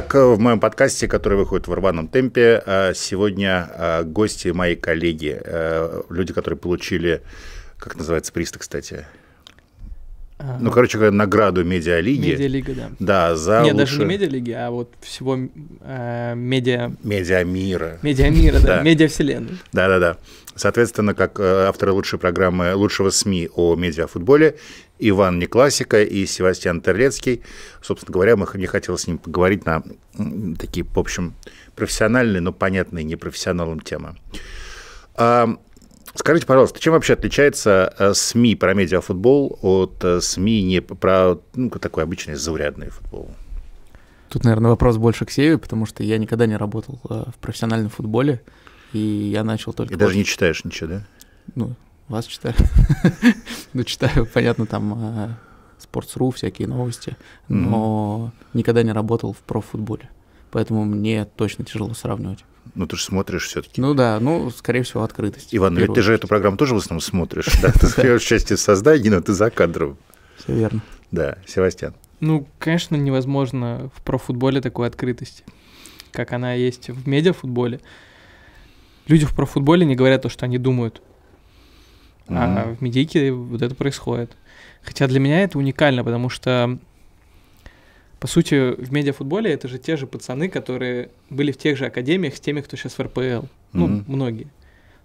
Итак, э, в моем подкасте, который выходит в рваном темпе, э, сегодня э, гости мои коллеги, люди, которые получили, как называется приз кстати? Ну, короче говоря, награду медиалиги. Медиалига, да. Да, за Нет, лучше... даже не медиалиги, а вот всего э, медиа... Медиамира. Медиамира, да, медиавселенной. Да-да-да. Соответственно, как э, авторы лучшей программы лучшего СМИ о медиафутболе, Иван Неклассика и Севастьян Терлецкий. Собственно говоря, мы, не хотелось с ним поговорить на такие, в общем, профессиональные, но понятные непрофессионалам темы. А, скажите, пожалуйста, чем вообще отличается э, СМИ про медиафутбол от э, СМИ не про ну, такой обычный заурядный футбол? Тут, наверное, вопрос больше к Севе, потому что я никогда не работал в профессиональном футболе и я начал только... И даже не читаешь ничего, да? Ну, вас читаю. ну, читаю, понятно, там а, Sports.ru, всякие новости, но никогда не работал в профутболе, поэтому мне точно тяжело сравнивать. Ну, ты же смотришь все-таки. Ну да, ну, скорее всего, открытость. Иван, ну ведь ты же эту программу тоже в основном смотришь, да? Ты в части создания, но ты за кадром. Все верно. Да, Севастьян. Ну, конечно, невозможно в профутболе такой открытости, как она есть в медиафутболе. футболе люди в профутболе не говорят то, что они думают. Mm-hmm. А в медийке вот это происходит. Хотя для меня это уникально, потому что, по сути, в медиафутболе это же те же пацаны, которые были в тех же академиях с теми, кто сейчас в РПЛ. Mm-hmm. Ну, многие.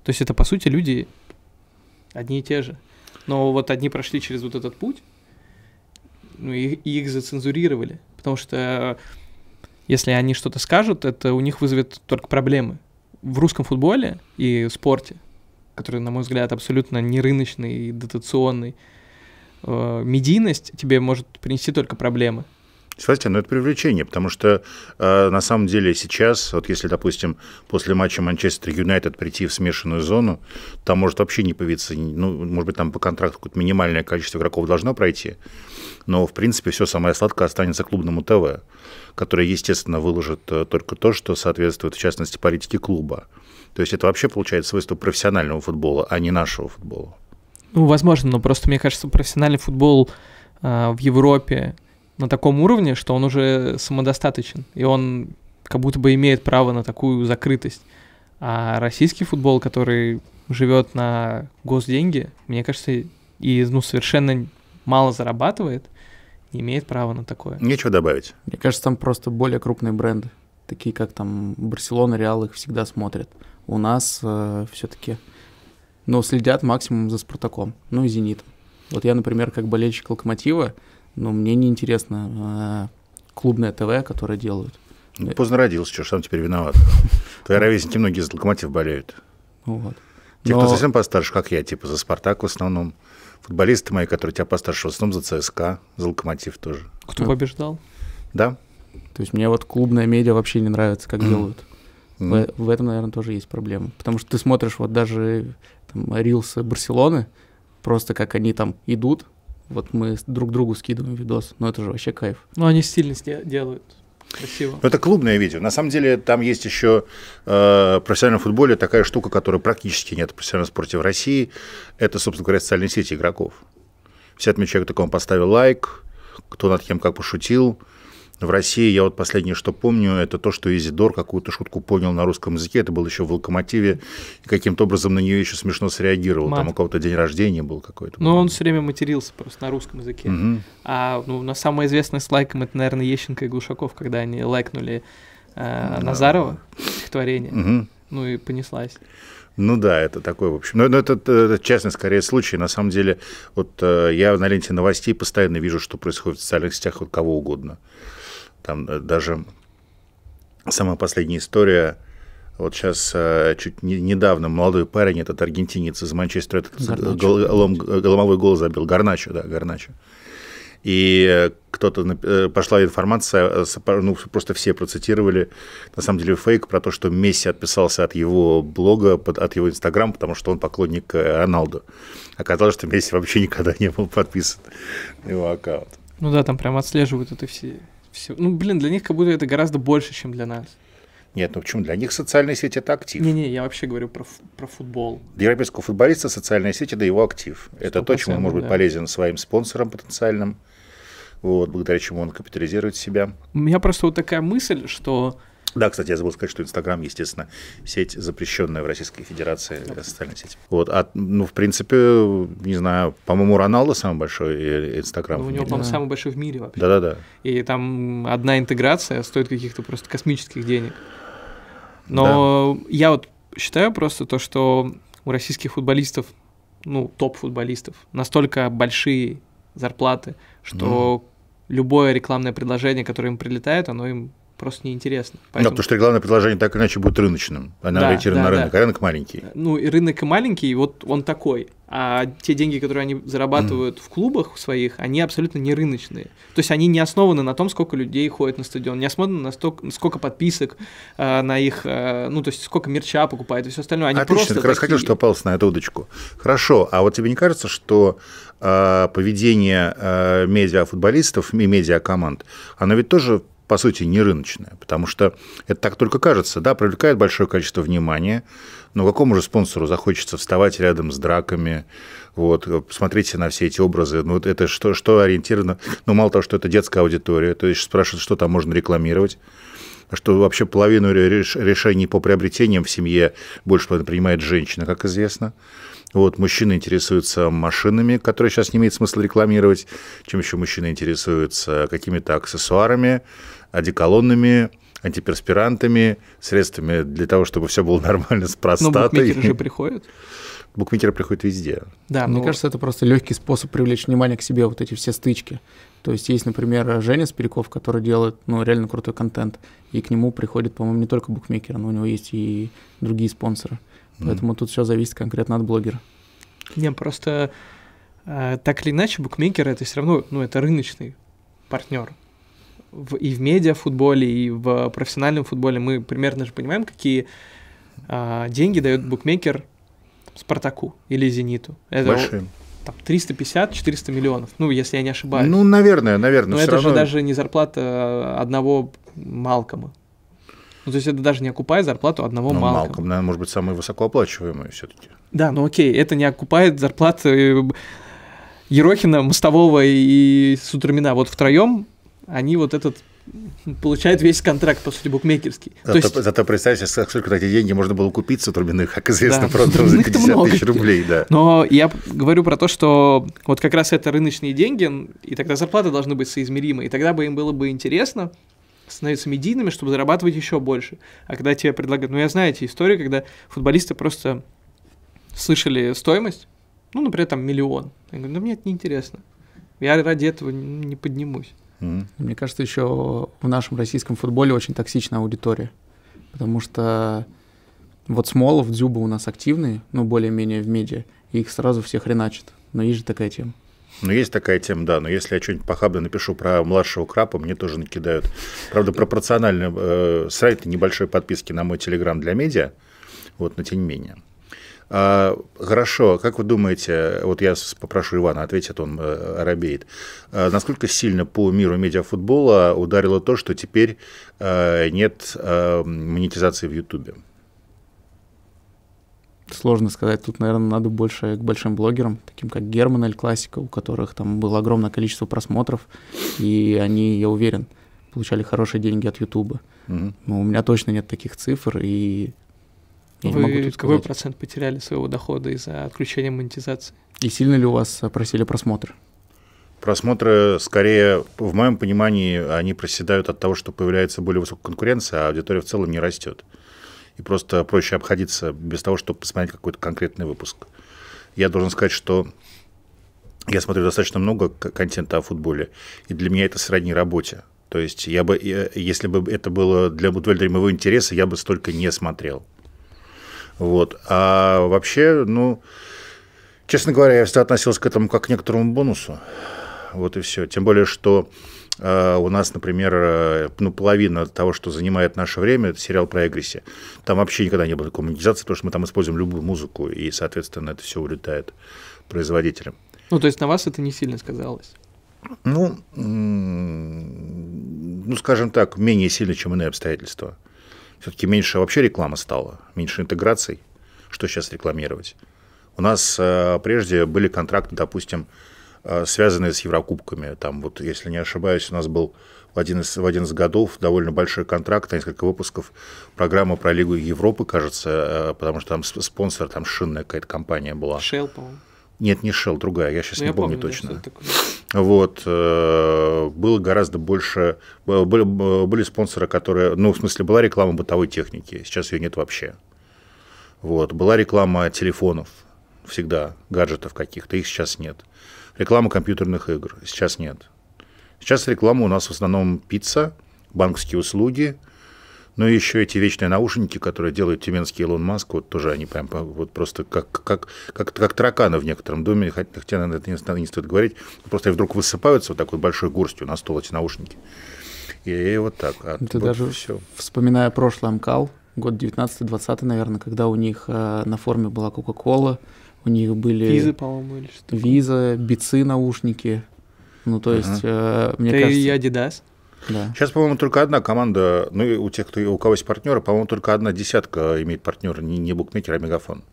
То есть это, по сути, люди одни и те же. Но вот одни прошли через вот этот путь, ну, и, и их зацензурировали. Потому что э, если они что-то скажут, это у них вызовет только проблемы в русском футболе и спорте, который, на мой взгляд, абсолютно не рыночный и дотационный, э, медийность тебе может принести только проблемы. Смотрите, но ну, это привлечение, потому что э, на самом деле сейчас, вот если, допустим, после матча Манчестер Юнайтед прийти в смешанную зону, там может вообще не появиться, ну, может быть, там по контракту какое-то минимальное количество игроков должно пройти, но, в принципе, все самое сладкое останется клубному ТВ, которое, естественно, выложит э, только то, что соответствует, в частности, политике клуба. То есть это вообще получается свойство профессионального футбола, а не нашего футбола. Ну, возможно, но просто, мне кажется, профессиональный футбол э, в Европе, на таком уровне, что он уже самодостаточен, и он как будто бы имеет право на такую закрытость. А российский футбол, который живет на госденьги, мне кажется, и ну, совершенно мало зарабатывает, не имеет права на такое. Нечего добавить. Мне кажется, там просто более крупные бренды, такие как там Барселона, Реал, их всегда смотрят. У нас э, все-таки, ну, следят максимум за Спартаком, ну и Зенитом. Вот я, например, как болельщик Локомотива, но мне не интересно э, клубное ТВ, которое делают. Ну, э, поздно родился, что ж сам теперь виноват. Твои ровесники многие за локомотив болеют. Ну вот. Те, кто совсем постарше, как я, типа за «Спартак» в основном. Футболисты мои, которые тебя постарше, в основном за ЦСКА, за «Локомотив» тоже. Кто ну. побеждал? Да. То есть мне вот клубная медиа вообще не нравится, как делают. В, в этом, наверное, тоже есть проблема. Потому что ты смотришь вот даже э, там, рилсы Барселоны, просто как они там идут, вот мы друг другу скидываем видос, но это же вообще кайф. Ну, они стильно делают. Спасибо. Но это клубное видео. На самом деле там есть еще э, в профессиональном футболе такая штука, которой практически нет в профессиональном спорте в России. Это, собственно говоря, социальные сети игроков. Все отмечают, кто кому поставил лайк, кто над кем как пошутил. В России я вот последнее, что помню, это то, что Изидор какую-то шутку понял на русском языке. Это было еще в «Локомотиве». И каким-то образом на нее еще смешно среагировал. Мат. Там у кого-то день рождения был какой-то. Ну, он все время матерился просто на русском языке. Угу. А ну, на самое известное с лайком, это, наверное, Ещенко и Глушаков, когда они лайкнули э, да. Назарова стихотворение. Угу. Ну и понеслась. Ну да, это такой, в общем. Но, но это, это, это частный, скорее, случай. На самом деле, вот э, я на ленте новостей постоянно вижу, что происходит в социальных сетях вот кого угодно. Там э, даже самая последняя история. Вот сейчас э, чуть не, недавно молодой парень, этот аргентинец из Манчестера, этот э, гол, лом, ломовой гол забил. Гарначо, да, Гарначо. И кто-то пошла информация, ну, просто все процитировали, на самом деле фейк про то, что Месси отписался от его блога, от его Инстаграм, потому что он поклонник Роналду. Оказалось, что Месси вообще никогда не был подписан на его аккаунт. Ну да, там прям отслеживают это все все, Ну, блин, для них как будто это гораздо больше, чем для нас. Нет, ну почему? Для них социальные сети это актив. Не-не, я вообще говорю про, про футбол. Для европейского футболиста социальные сети это его актив. Это то, чему он может быть да. полезен своим спонсорам потенциальным, вот, благодаря чему он капитализирует себя. У меня просто вот такая мысль, что да, кстати, я забыл сказать, что Инстаграм, естественно, сеть, запрещенная в Российской Федерации okay. социальная сеть. Вот, а, ну, в принципе, не знаю, по-моему, Роналдо самый большой Инстаграм. Ну, у него, по-моему, да. самый большой в мире вообще. Да-да-да. И там одна интеграция стоит каких-то просто космических денег. Но да. я вот считаю просто то, что у российских футболистов, ну, топ-футболистов, настолько большие зарплаты, что ну. любое рекламное предложение, которое им прилетает, оно им просто неинтересно. Ну, Поэтому... Да, потому что рекламное предложение так иначе будет рыночным, она да, ориентирована да, на рынок, да. а рынок маленький. Ну и рынок и маленький, и вот он такой. А те деньги, которые они зарабатывают mm. в клубах своих, они абсолютно не рыночные. То есть они не основаны на том, сколько людей ходит на стадион, не основаны на столько, сколько подписок э, на их, э, ну то есть сколько мерча покупают и все остальное. Они Отлично, просто как раз хотел, что попался на эту удочку. Хорошо, а вот тебе не кажется, что э, поведение э, медиафутболистов и медиакоманд, оно ведь тоже по сути, не рыночная, потому что это так только кажется, да, привлекает большое количество внимания, но какому же спонсору захочется вставать рядом с драками, вот, посмотрите на все эти образы, ну, вот это что, что ориентировано, ну, мало того, что это детская аудитория, то есть спрашивают, что там можно рекламировать, а что вообще половину решений по приобретениям в семье больше принимает женщина, как известно. Вот, мужчины интересуются машинами, которые сейчас не имеет смысла рекламировать, чем еще мужчины интересуются какими-то аксессуарами, одеколонами, антиперспирантами, средствами для того, чтобы все было нормально с простатой. Но букмекеры же приходят. Букмекеры приходят везде. Да, Но... мне ну, кажется, это просто легкий способ привлечь внимание к себе, вот эти все стычки. То есть есть, например, Женя Спириков который делает ну, реально крутой контент, и к нему приходит, по-моему, не только букмекеры, но у него есть и другие спонсоры. Поэтому mm. тут все зависит конкретно от блогера. Не, просто э, так или иначе букмекеры это все равно, ну, это рыночный партнер в, и в медиафутболе, и в профессиональном футболе мы примерно же понимаем, какие а, деньги дает букмекер Спартаку или Зениту. Это Большим. Там 350-400 миллионов, ну, если я не ошибаюсь. Ну, наверное, наверное. Но это равно... же даже не зарплата одного Малкома. Ну, то есть это даже не окупает зарплату одного ну, Малкома. Малком, наверное, может быть, самый высокооплачиваемый все таки Да, ну окей, это не окупает зарплаты Ерохина, Мостового и Сутрамина. Вот втроем они вот этот получают весь контракт, по сути, букмекерский. Зато, То есть... зато представь, сколько эти деньги можно было купить Сатурбиных, как известно, да, продал ну, за 50 тысяч рублей. Да. Но я говорю про то, что вот как раз это рыночные деньги, и тогда зарплаты должны быть соизмеримы, и тогда бы им было бы интересно, становиться медийными, чтобы зарабатывать еще больше. А когда тебе предлагают, ну я знаю эти истории, когда футболисты просто слышали стоимость, ну, например, там миллион. Я говорю, ну мне это неинтересно. Я ради этого не поднимусь. Mm-hmm. Мне кажется, еще в нашем российском футболе очень токсичная аудитория, потому что вот Смолов, Дзюба у нас активные, ну, более-менее в медиа, их сразу все хреначат. Но есть же такая тема. Ну, есть такая тема, да, но если я что-нибудь похабно напишу про младшего крапа, мне тоже накидают. Правда, пропорционально э, сайт небольшой подписки на мой телеграм для медиа, вот, но тем не менее. А, хорошо, как вы думаете, вот я попрошу Ивана, ответит а он, арабеет, э, а, насколько сильно по миру медиафутбола ударило то, что теперь а, нет а, монетизации в Ютубе? Сложно сказать. Тут, наверное, надо больше к большим блогерам, таким как Герман Эль Классика, у которых там было огромное количество просмотров, и они, я уверен, получали хорошие деньги от Ютуба. Угу. Но у меня точно нет таких цифр, и я Вы не могу какой процент потеряли своего дохода из-за отключения монетизации? И сильно ли у вас просили просмотры? Просмотры, скорее, в моем понимании, они проседают от того, что появляется более высокая конкуренция, а аудитория в целом не растет. И просто проще обходиться без того, чтобы посмотреть какой-то конкретный выпуск. Я должен сказать, что я смотрю достаточно много контента о футболе, и для меня это сродни работе. То есть я бы, если бы это было для моего интереса, я бы столько не смотрел. Вот. А вообще, ну, честно говоря, я всегда относился к этому как к некоторому бонусу. Вот и все. Тем более, что э, у нас, например, э, ну, половина того, что занимает наше время, это сериал про Эгриси. Там вообще никогда не было такой монетизации, потому что мы там используем любую музыку, и, соответственно, это все улетает производителям. Ну, то есть на вас это не сильно сказалось? Ну, ну, скажем так, менее сильно, чем иные обстоятельства. Все-таки меньше вообще реклама стала, меньше интеграций. Что сейчас рекламировать? У нас э, прежде были контракты, допустим, э, связанные с Еврокубками. Там вот, если не ошибаюсь, у нас был в один из, в один из годов довольно большой контракт, несколько выпусков, программы про Лигу Европы, кажется, э, потому что там спонсор, там шинная какая-то компания была. Shell, по-моему. Нет, не Shell, другая, я сейчас Но ну, не я помню, помню точно. Вот, э, было гораздо больше, э, были, э, были спонсоры, которые, ну, в смысле, была реклама бытовой техники, сейчас ее нет вообще. Вот, была реклама телефонов, всегда, гаджетов каких-то, их сейчас нет. Реклама компьютерных игр, сейчас нет. Сейчас реклама у нас в основном пицца, банковские услуги – ну и еще эти вечные наушники, которые делают Тюменский Илон Маск, вот тоже они прям вот просто как, как, как, как тараканы в некотором доме, хотя, наверное, это не, не стоит говорить, просто вдруг высыпаются вот такой большой горстью на стол эти наушники. И, и вот так. А Ты вот даже все. вспоминая прошлое МКАЛ, год 19-20, наверное, когда у них э, на форме была Кока-Кола, у них были... Визы, по-моему, или что-то. Виза, бицы, наушники. Ну, то есть, uh-huh. э, мне Ты кажется... и Adidas? Да. Сейчас, по-моему, только одна команда, ну и у тех, кто, у кого есть партнеры, по-моему, только одна десятка имеет партнера, не, не букмекер, а мегафон.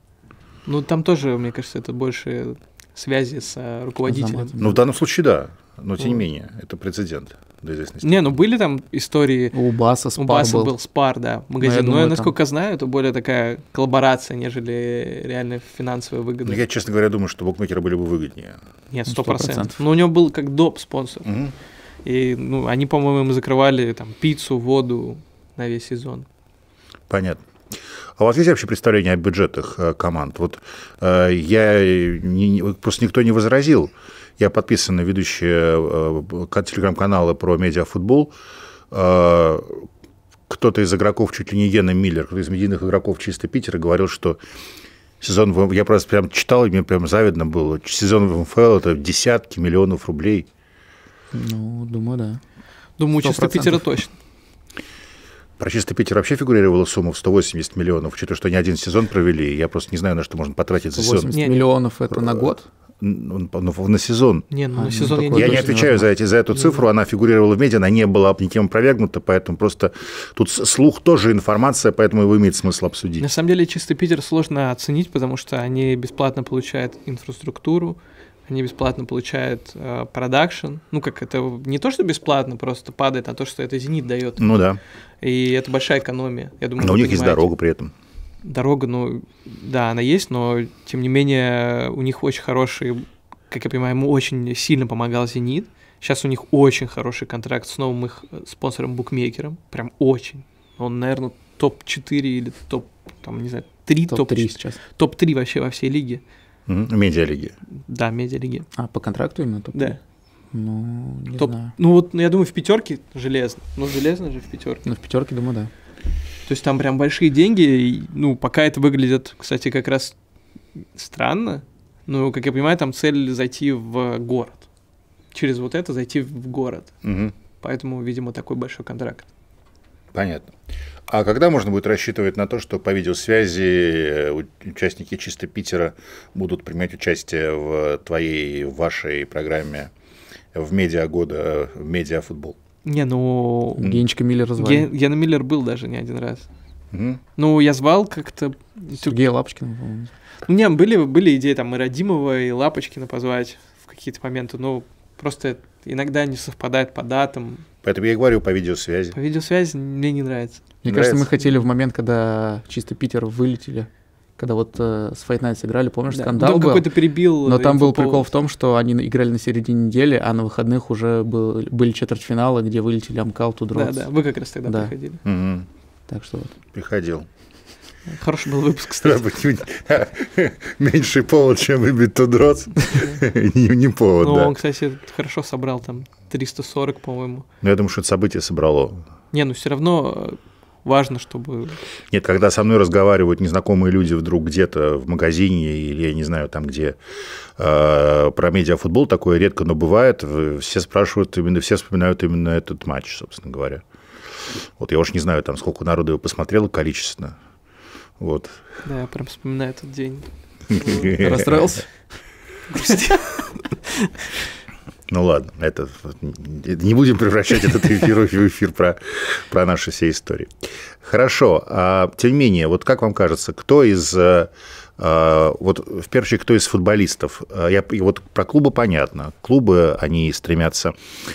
Ну, там тоже, мне кажется, это больше связи с руководителем. Ну, в данном случае, да. Но тем не менее, это прецедент до Не, ну были там истории. У Баса спар У Баса был, был спар, да, ну, магазин. Но, я, Но, насколько там... знаю, это более такая коллаборация, нежели реально финансовая выгода. Ну, я, честно говоря, думаю, что букмекеры были бы выгоднее. Нет, ну, сто процентов. Но у него был как доп спонсор. Угу. И ну, они, по-моему, закрывали там пиццу, воду на весь сезон. Понятно. А у вас есть вообще представление о бюджетах э, команд? Вот э, я не, просто никто не возразил. Я подписан на ведущие э, телеграм-каналы про медиафутбол. кто-то из игроков, чуть ли не Гена Миллер, кто-то из медийных игроков чисто Питера говорил, что сезон, в я просто прям читал, и мне прям завидно было, сезон в МФЛ – это десятки миллионов рублей – ну, думаю, да. Думаю, 100%. чисто Питера точно. Про чисто Питер» вообще фигурировала сумма в 180 миллионов, учитывая, что не один сезон провели. Я просто не знаю, на что можно потратить за сезон. 180 миллионов – это на э, год? ну, ну на сезон. Не, ну, на сезон ну, я, я не отвечаю за, эти, за эту цифру, она фигурировала в медиа, она не была никем опровергнута, поэтому просто тут слух тоже информация, поэтому его имеет смысл обсудить. На самом деле чистый Питер сложно оценить, потому что они бесплатно получают инфраструктуру, они бесплатно получают э, продакшн. Ну, как это не то, что бесплатно, просто падает, а то, что это зенит дает. Ну да. И это большая экономия. Я думаю, Но у них есть дорога при этом. Дорога, ну, да, она есть, но тем не менее у них очень хороший, как я понимаю, ему очень сильно помогал Зенит. Сейчас у них очень хороший контракт с новым их э, спонсором-букмекером. Прям очень. Он, наверное, топ-4 или топ, там, не знаю, 3 топ-3 топ сейчас. Топ-3 вообще во всей лиге. Медиалиги. Да, медиалиги. А, по контракту именно топ? Да. Ну, не топ. знаю. Ну, вот, ну, я думаю, в пятерке железно. Ну, железно же в пятерке. Ну, в пятерке, думаю, да. То есть там прям большие деньги. И, ну, пока это выглядит, кстати, как раз странно. Но, как я понимаю, там цель зайти в город. Через вот это зайти в город. Угу. Поэтому, видимо, такой большой контракт. Понятно. А когда можно будет рассчитывать на то, что по видеосвязи э, участники чисто Питера будут принимать участие в твоей, в вашей программе в медиа года, э, в медиа футбол? Не, ну... Генечка Миллер звали. Ген... Гена Миллер был даже не один раз. Угу. Ну, я звал как-то... Сергея Лапочкина, по-моему. Ну, не, были, были идеи там и Радимова, и Лапочкина позвать в какие-то моменты, но просто иногда не совпадает по датам, Поэтому я и говорю по видеосвязи. По видеосвязи мне не нравится. Мне нравится. кажется, мы хотели в момент, когда чисто Питер вылетели, когда вот э, с Fight Night сыграли, помнишь, да. скандал ну, там был. то перебил. Но там э, был типа, прикол в том, что они играли на середине недели, а на выходных уже был, были четвертьфиналы, где вылетели Амкал, Тудроц. Да, да, вы как раз тогда да. приходили. Угу. Так что вот. Приходил. Хороший был выпуск, кстати. меньший повод, чем выбить Тудроц. Не повод, ну, да. Ну, он, кстати, хорошо собрал там 340, по-моему. Ну, я думаю, что это событие собрало. Не, ну все равно э, важно, чтобы... Нет, когда со мной разговаривают незнакомые люди вдруг где-то в магазине или, я не знаю, там где, э, про медиафутбол такое редко, но бывает, все спрашивают именно, все вспоминают именно этот матч, собственно говоря. Вот я уж не знаю, там сколько народу его посмотрело количественно. Вот. Да, я прям вспоминаю этот день. Расстроился? Грустил. Ну ладно, это не будем превращать этот эфир в эфир про, про наши все истории. Хорошо. А, тем не менее, вот как вам кажется, кто из э, э, вот в первую очередь, кто из футболистов? Э, я, вот про клубы понятно. Клубы, они стремятся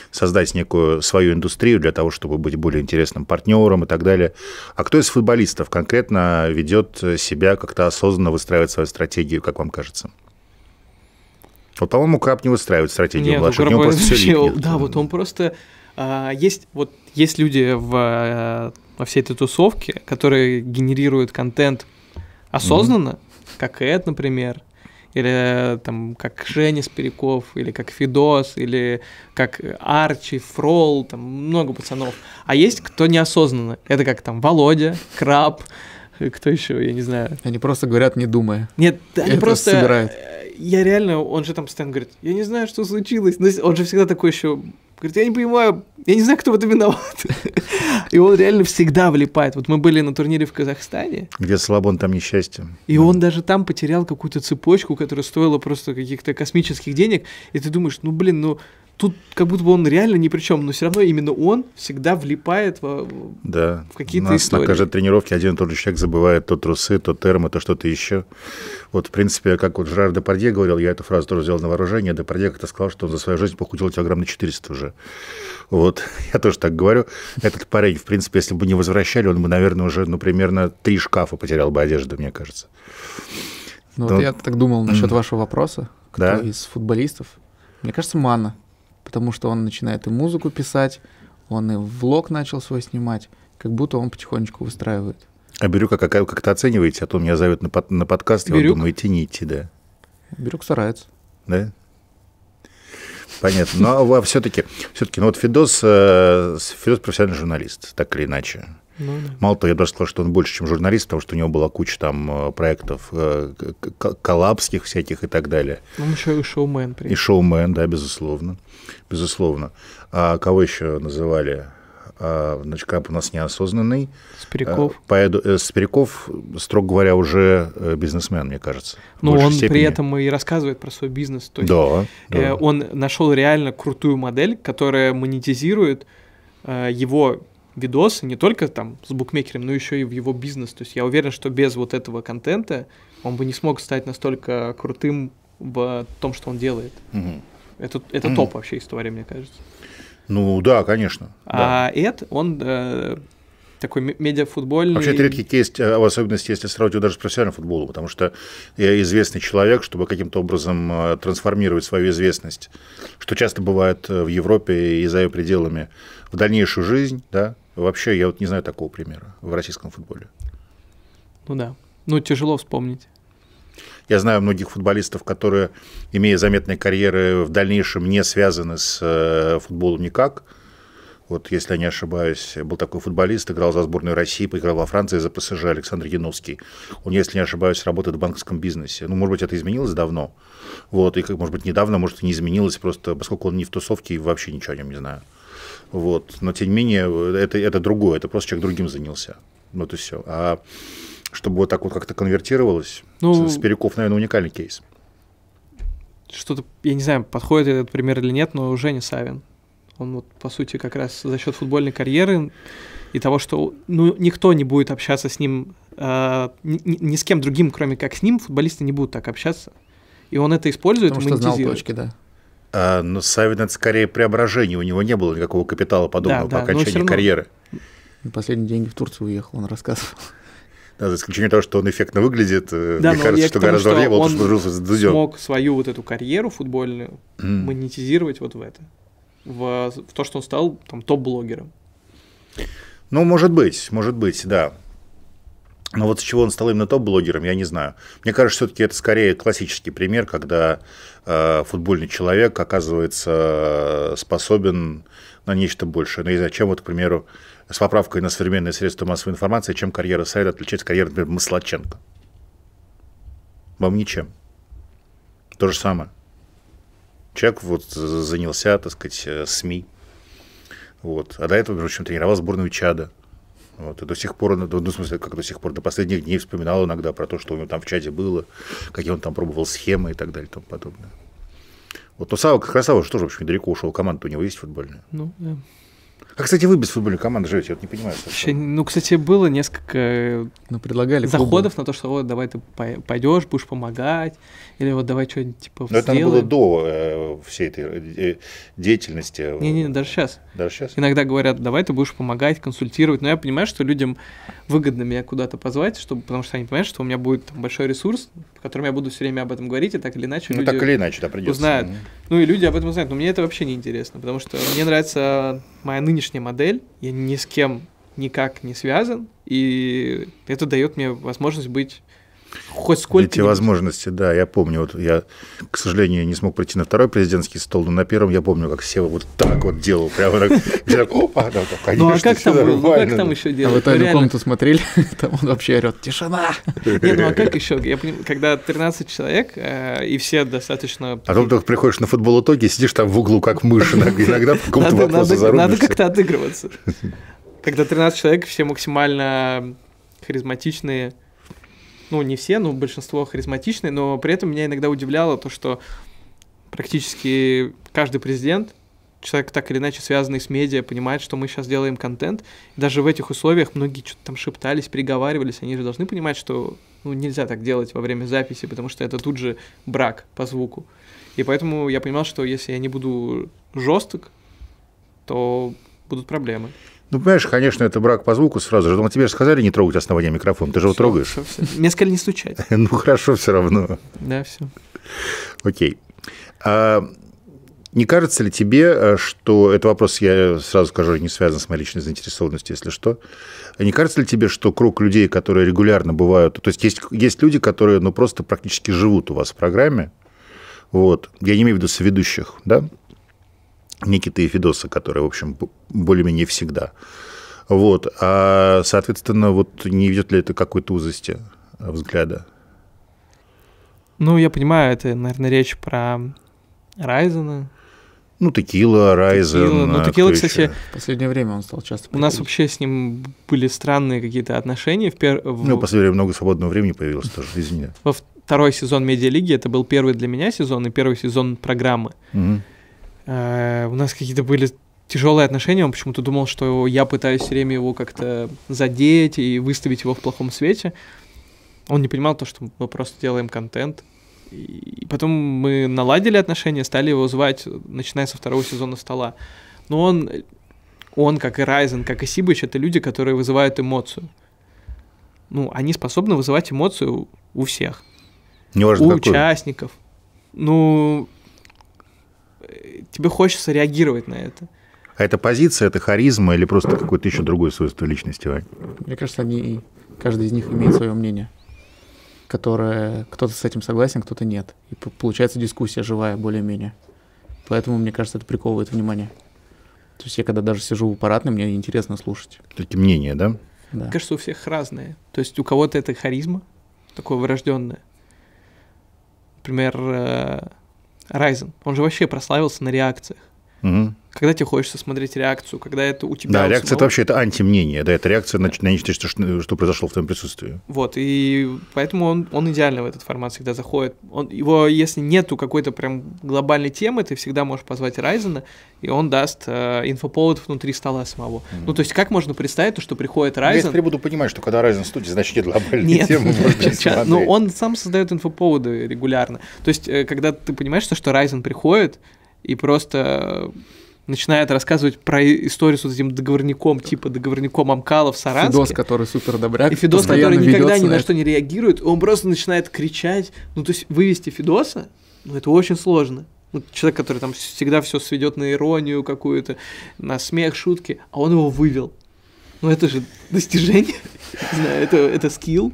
создать некую свою индустрию для того, чтобы быть более интересным партнером и так далее. А кто из футболистов конкретно ведет себя как-то осознанно, выстраивает свою стратегию, как вам кажется? По по-моему, Краб не выстраивает стратегию Нет, ну, у него просто все липнет. Да, вот он просто... А, есть, вот, есть люди в, э, во всей этой тусовке, которые генерируют контент осознанно, mm-hmm. как Эд, например, или э, там как Женя Спиряков, или как Фидос, или как Арчи, Фрол, там много пацанов. А есть кто неосознанно. Это как там Володя, Краб, э, кто еще, я не знаю. Они просто говорят, не думая. Нет, они Это просто собирают я реально, он же там постоянно говорит, я не знаю, что случилось. Но он же всегда такой еще Говорит, я не понимаю, я не знаю, кто в этом виноват. И он реально всегда влипает. Вот мы были на турнире в Казахстане. Где слабон, там несчастье. И да. он даже там потерял какую-то цепочку, которая стоила просто каких-то космических денег. И ты думаешь, ну блин, ну тут как будто бы он реально ни при чем, но все равно именно он всегда влипает в, да. в какие-то истории. На каждой тренировке один и тот же человек забывает то трусы, то термо, то что-то еще. Вот, в принципе, как вот Жерар Депардье говорил, я эту фразу тоже взял на вооружение, Депардье как-то сказал, что он за свою жизнь похудел килограмм на 400 уже. Вот, я тоже так говорю. Этот парень, в принципе, если бы не возвращали, он бы, наверное, уже, ну, примерно три шкафа потерял бы одежду, мне кажется. Ну, Но... Ну, вот я так думал насчет вашего вопроса, кто да? из футболистов. Мне кажется, Мана потому что он начинает и музыку писать, он и влог начал свой снимать, как будто он потихонечку выстраивает. А Бирюка как, как-то оцениваете, а то меня зовет на, под, на подкаст, Бирюк? я вот не идти, да. Бирюк старается. Да? Понятно. Но ну, а все-таки, все-таки, ну вот Федос, э, Федос профессиональный журналист, так или иначе. Ну, да. Мало того, я даже сказал, что он больше, чем журналист, потому что у него была куча там э, проектов э, коллапских всяких и так далее. Ну, он еще и шоумен. При и шоумен, да, безусловно. Безусловно. А кого еще называли? А, значит, краб у нас неосознанный. Спиряков. А, поэду, э, Спиряков, строго говоря, уже э, бизнесмен, мне кажется. Но он степени. при этом и рассказывает про свой бизнес. То есть, да, э, да. Он нашел реально крутую модель, которая монетизирует э, его видосы не только там с букмекером, но еще и в его бизнес. То есть я уверен, что без вот этого контента он бы не смог стать настолько крутым в том, что он делает. Угу. Это, это угу. топ вообще история, мне кажется. Ну да, конечно. А да. он э, такой медиафутбольный. Вообще это редкий кейс, э, в особенности, если сравнивать даже с профессиональным футболом, потому что я известный человек, чтобы каким-то образом э, трансформировать свою известность, что часто бывает э, в Европе и за ее пределами, в дальнейшую жизнь, да, Вообще, я вот не знаю такого примера в российском футболе. Ну да. Ну, тяжело вспомнить. Я знаю многих футболистов, которые, имея заметные карьеры, в дальнейшем не связаны с э, футболом никак. Вот, если я не ошибаюсь, был такой футболист, играл за сборную России, поиграл во Франции за ПСЖ, Александр Яновский. Он, если не ошибаюсь, работает в банковском бизнесе. Ну, может быть, это изменилось давно. Вот, и, может быть, недавно, может, и не изменилось, просто поскольку он не в тусовке, и вообще ничего о нем не знаю. Вот. Но, тем не менее, это, это другое, это просто человек другим занялся. Вот и все. А чтобы вот так вот как-то конвертировалось, ну, с Переков, наверное, уникальный кейс. Что-то, я не знаю, подходит этот пример или нет, но Женя Савин. Он вот, по сути, как раз за счет футбольной карьеры и того, что ну, никто не будет общаться с ним, э, ни, ни с кем другим, кроме как с ним, футболисты не будут так общаться. И он это использует, Потому монетизирует. Что знал точки, да. А, но Савин это скорее преображение, у него не было никакого капитала подобного да, по да, окончании равно... карьеры. Последние деньги в Турцию уехал, он рассказывал. Да, за исключением того, что он эффектно выглядит, э, да, мне кажется, что гораздо важнее он подружился с смог свою вот эту карьеру футбольную mm. монетизировать вот в это, в, в то, что он стал там топ-блогером. Ну, может быть, может быть, да. Но вот с чего он стал именно топ-блогером, я не знаю. Мне кажется, все-таки это скорее классический пример, когда э, футбольный человек оказывается э, способен на нечто большее. Ну и чем вот, к примеру, с поправкой на современные средства массовой информации, чем карьера сайта отличается от карьеры, например, Маслаченко? Вам ничем. То же самое. Человек вот занялся, так сказать, э, СМИ. Вот. А до этого, в общем, тренировал сборную Чада – вот, и до сих пор, ну, в смысле, как до сих пор, до последних дней вспоминал иногда про то, что у него там в чате было, какие он там пробовал схемы и так далее и тому подобное. Вот, но Сава Красава же тоже, в общем, недалеко ушел. Команда у него есть футбольная. Ну, да. А, кстати, вы без футбольной команды живете, я вот не понимаю. вообще. ну, кстати, было несколько э, ну, предлагали заходов клубу. на то, что вот давай ты пойдешь, будешь помогать, или вот давай что-нибудь типа Но сделаем. это было до э, всей этой э, деятельности. Не-не, даже сейчас. Даже сейчас? Иногда говорят, давай ты будешь помогать, консультировать, но я понимаю, что людям выгодно меня куда-то позвать, чтобы, потому что они понимают, что у меня будет там, большой ресурс, которым я буду все время об этом говорить, и так или иначе ну, люди так или иначе, да, придется. узнают. mm Ну и люди об этом узнают, но мне это вообще не интересно, потому что мне нравится моя нынешняя модель, я ни с кем никак не связан, и это дает мне возможность быть хоть сколько Эти возможности, да, я помню. Вот я, к сожалению, не смог прийти на второй президентский стол, но на первом я помню, как Сева вот так вот делал. Прямо так, так опа, да, да, ну, а конечно, ну а, ну а как там, ну, как там еще делать? А вы тайную комнату смотрели, там он вообще орет, тишина! нет, ну а как еще? Я понимаю, когда 13 человек, э, и все достаточно... А потом только приходишь на футбол итоге, сидишь там в углу, как мышь, иногда по какому-то вопросу Надо как-то отыгрываться. Когда 13 человек, все максимально харизматичные, ну, не все, но большинство харизматичные, но при этом меня иногда удивляло то, что практически каждый президент, человек так или иначе связанный с медиа, понимает, что мы сейчас делаем контент. даже в этих условиях многие что-то там шептались, приговаривались, они же должны понимать, что ну, нельзя так делать во время записи, потому что это тут же брак по звуку. И поэтому я понимал, что если я не буду жесток, то будут проблемы. Ну, понимаешь, конечно, это брак по звуку сразу же. Но ну, тебе же сказали не трогать основание микрофона, ты же всё, его трогаешь. Всё, всё. Мне сказали не стучать. ну, хорошо все равно. Да, все. Окей. А не кажется ли тебе, э, что... этот вопрос, я сразу скажу, не связан с моей личной заинтересованностью, если что. Не кажется ли тебе, что круг людей, которые регулярно бывают... То есть, есть, есть люди, которые ну, просто практически живут у вас в программе. Вот. Я не имею в виду соведущих, да? Никиты и Федоса, которые, в общем, более-менее всегда. Вот. А, соответственно, вот не ведет ли это какой-то узости взгляда? Ну, я понимаю, это, наверное, речь про Райзена. Ну, Текила, Райзен. Текила. Ну, а Текила, кстати... Еще? В последнее время он стал часто приходить. У нас вообще с ним были странные какие-то отношения. В пер... В... Ну, в последнее время много свободного времени появилось тоже, извини. Во второй сезон Медиалиги, это был первый для меня сезон и первый сезон программы. Угу. Э, у нас какие-то были тяжелые отношения, он почему-то думал, что я пытаюсь все время его как-то задеть и выставить его в плохом свете. Он не понимал то, что мы просто делаем контент. И потом мы наладили отношения, стали его звать, начиная со второго сезона «Стола». Но он, он как и Райзен, как и Сибыч, это люди, которые вызывают эмоцию. Ну, они способны вызывать эмоцию у всех. Не важно, у какую. участников. Ну, тебе хочется реагировать на это. А это позиция, это харизма или просто какое-то еще другое свойство личности, Мне кажется, они, каждый из них имеет свое мнение, которое кто-то с этим согласен, кто-то нет. И получается дискуссия живая более-менее. Поэтому, мне кажется, это приковывает внимание. То есть я когда даже сижу в аппаратной, мне интересно слушать. Такие мнения, да? Да. Мне Кажется, у всех разные. То есть у кого-то это харизма, такое врожденное. Например, э, Райзен, он же вообще прославился на реакциях. Угу когда тебе хочется смотреть реакцию, когда это у тебя. Да, у реакция самого... это вообще это антимнение, да, это реакция на, на нечто, что, что произошло в твоем присутствии. Вот, и поэтому он, он идеально в этот формат всегда заходит. Он, его, если нету какой-то прям глобальной темы, ты всегда можешь позвать Райзена, и он даст э, инфоповод внутри стола самого. mm Ну, то есть, как можно представить, то, что приходит ну, Райзен. Я теперь буду понимать, что когда Райзен в студии, значит, нет глобальной нет. темы. ну, он сам создает инфоповоды регулярно. То есть, э, когда ты понимаешь, что Райзен приходит, и просто начинает рассказывать про историю с вот этим договорником, типа договорником Амкала в Саранске. Фидос, который супер добряк. И Фидос, который никогда ни на это. что не реагирует, он просто начинает кричать. Ну, то есть вывести Фидоса, ну, это очень сложно. Ну, человек, который там всегда все сведет на иронию какую-то, на смех, шутки, а он его вывел. Ну, это же достижение, не знаю, это, это скилл.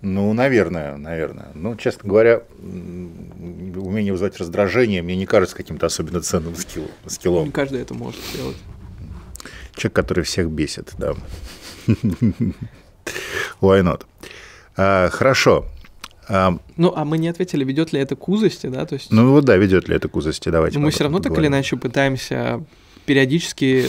Ну, наверное, наверное. Ну, честно говоря, умение вызывать раздражение мне не кажется каким-то особенно ценным скиллом. скиллом. Не каждый это может сделать. Человек, который всех бесит, да. Why not? А, хорошо. А, ну, а мы не ответили, ведет ли это к узости, да? То есть... Ну, вот да, ведет ли это к узости, давайте. Но мы все равно поговорим. так или иначе пытаемся периодически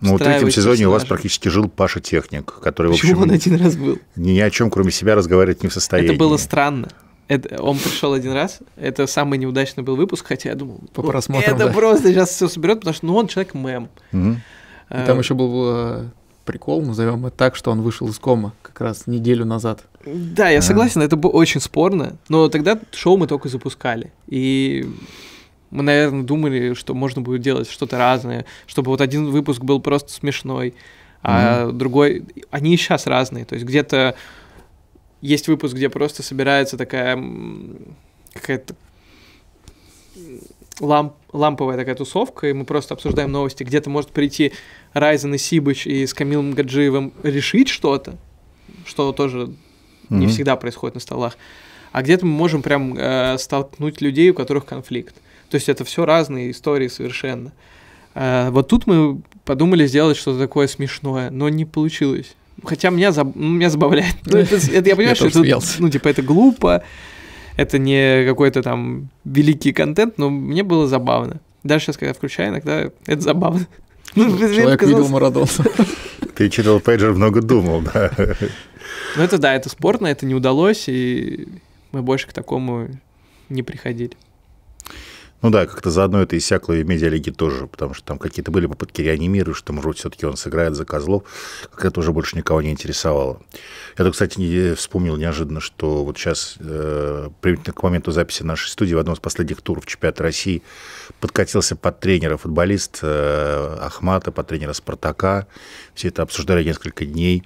ну, вот в третьем сезоне у вас практически жил Паша Техник, который, Почему в общем... он один раз был? Ни о чем, кроме себя, разговаривать не в состоянии. Это было странно. Это, он пришел один раз, это самый неудачный был выпуск, хотя я думал, По просмотрам, это да. просто сейчас все соберет, потому что ну, он человек мем. Угу. там еще был э, прикол, назовем это так, что он вышел из кома как раз неделю назад. Да, я а. согласен, это было очень спорно, но тогда шоу мы только запускали. И мы, наверное, думали, что можно будет делать что-то разное, чтобы вот один выпуск был просто смешной, mm-hmm. а другой... Они и сейчас разные. То есть где-то есть выпуск, где просто собирается такая какая-то ламп, ламповая такая тусовка, и мы просто обсуждаем новости. Где-то может прийти Райзен и Сибыч и с Камилом Гаджиевым решить что-то, что тоже mm не всегда происходит на столах. А где-то мы можем прям э, столкнуть людей, у которых конфликт. То есть это все разные истории совершенно. А, вот тут мы подумали сделать что-то такое смешное, но не получилось. Хотя меня, заб... меня забавляет. Ну, это, это, я понимаю, что это, ну, типа, это глупо, это не какой-то там великий контент, но мне было забавно. Даже сейчас, когда включаю, иногда это забавно. Ну, Человек видел Марадона. Ты читал пейджер, много думал, да. Ну это да, это спорно, это не удалось, и мы больше к такому не приходили. Ну да, как-то заодно это иссякло и в медиалиге тоже, потому что там какие-то были попытки реанимировать, что, может, все-таки он сыграет за козлов, как это уже больше никого не интересовало. Я тут, кстати, вспомнил неожиданно, что вот сейчас, э, примерно к моменту записи нашей студии, в одном из последних туров чемпионата России подкатился под тренера футболист э, Ахмата, под тренера Спартака, все это обсуждали несколько дней.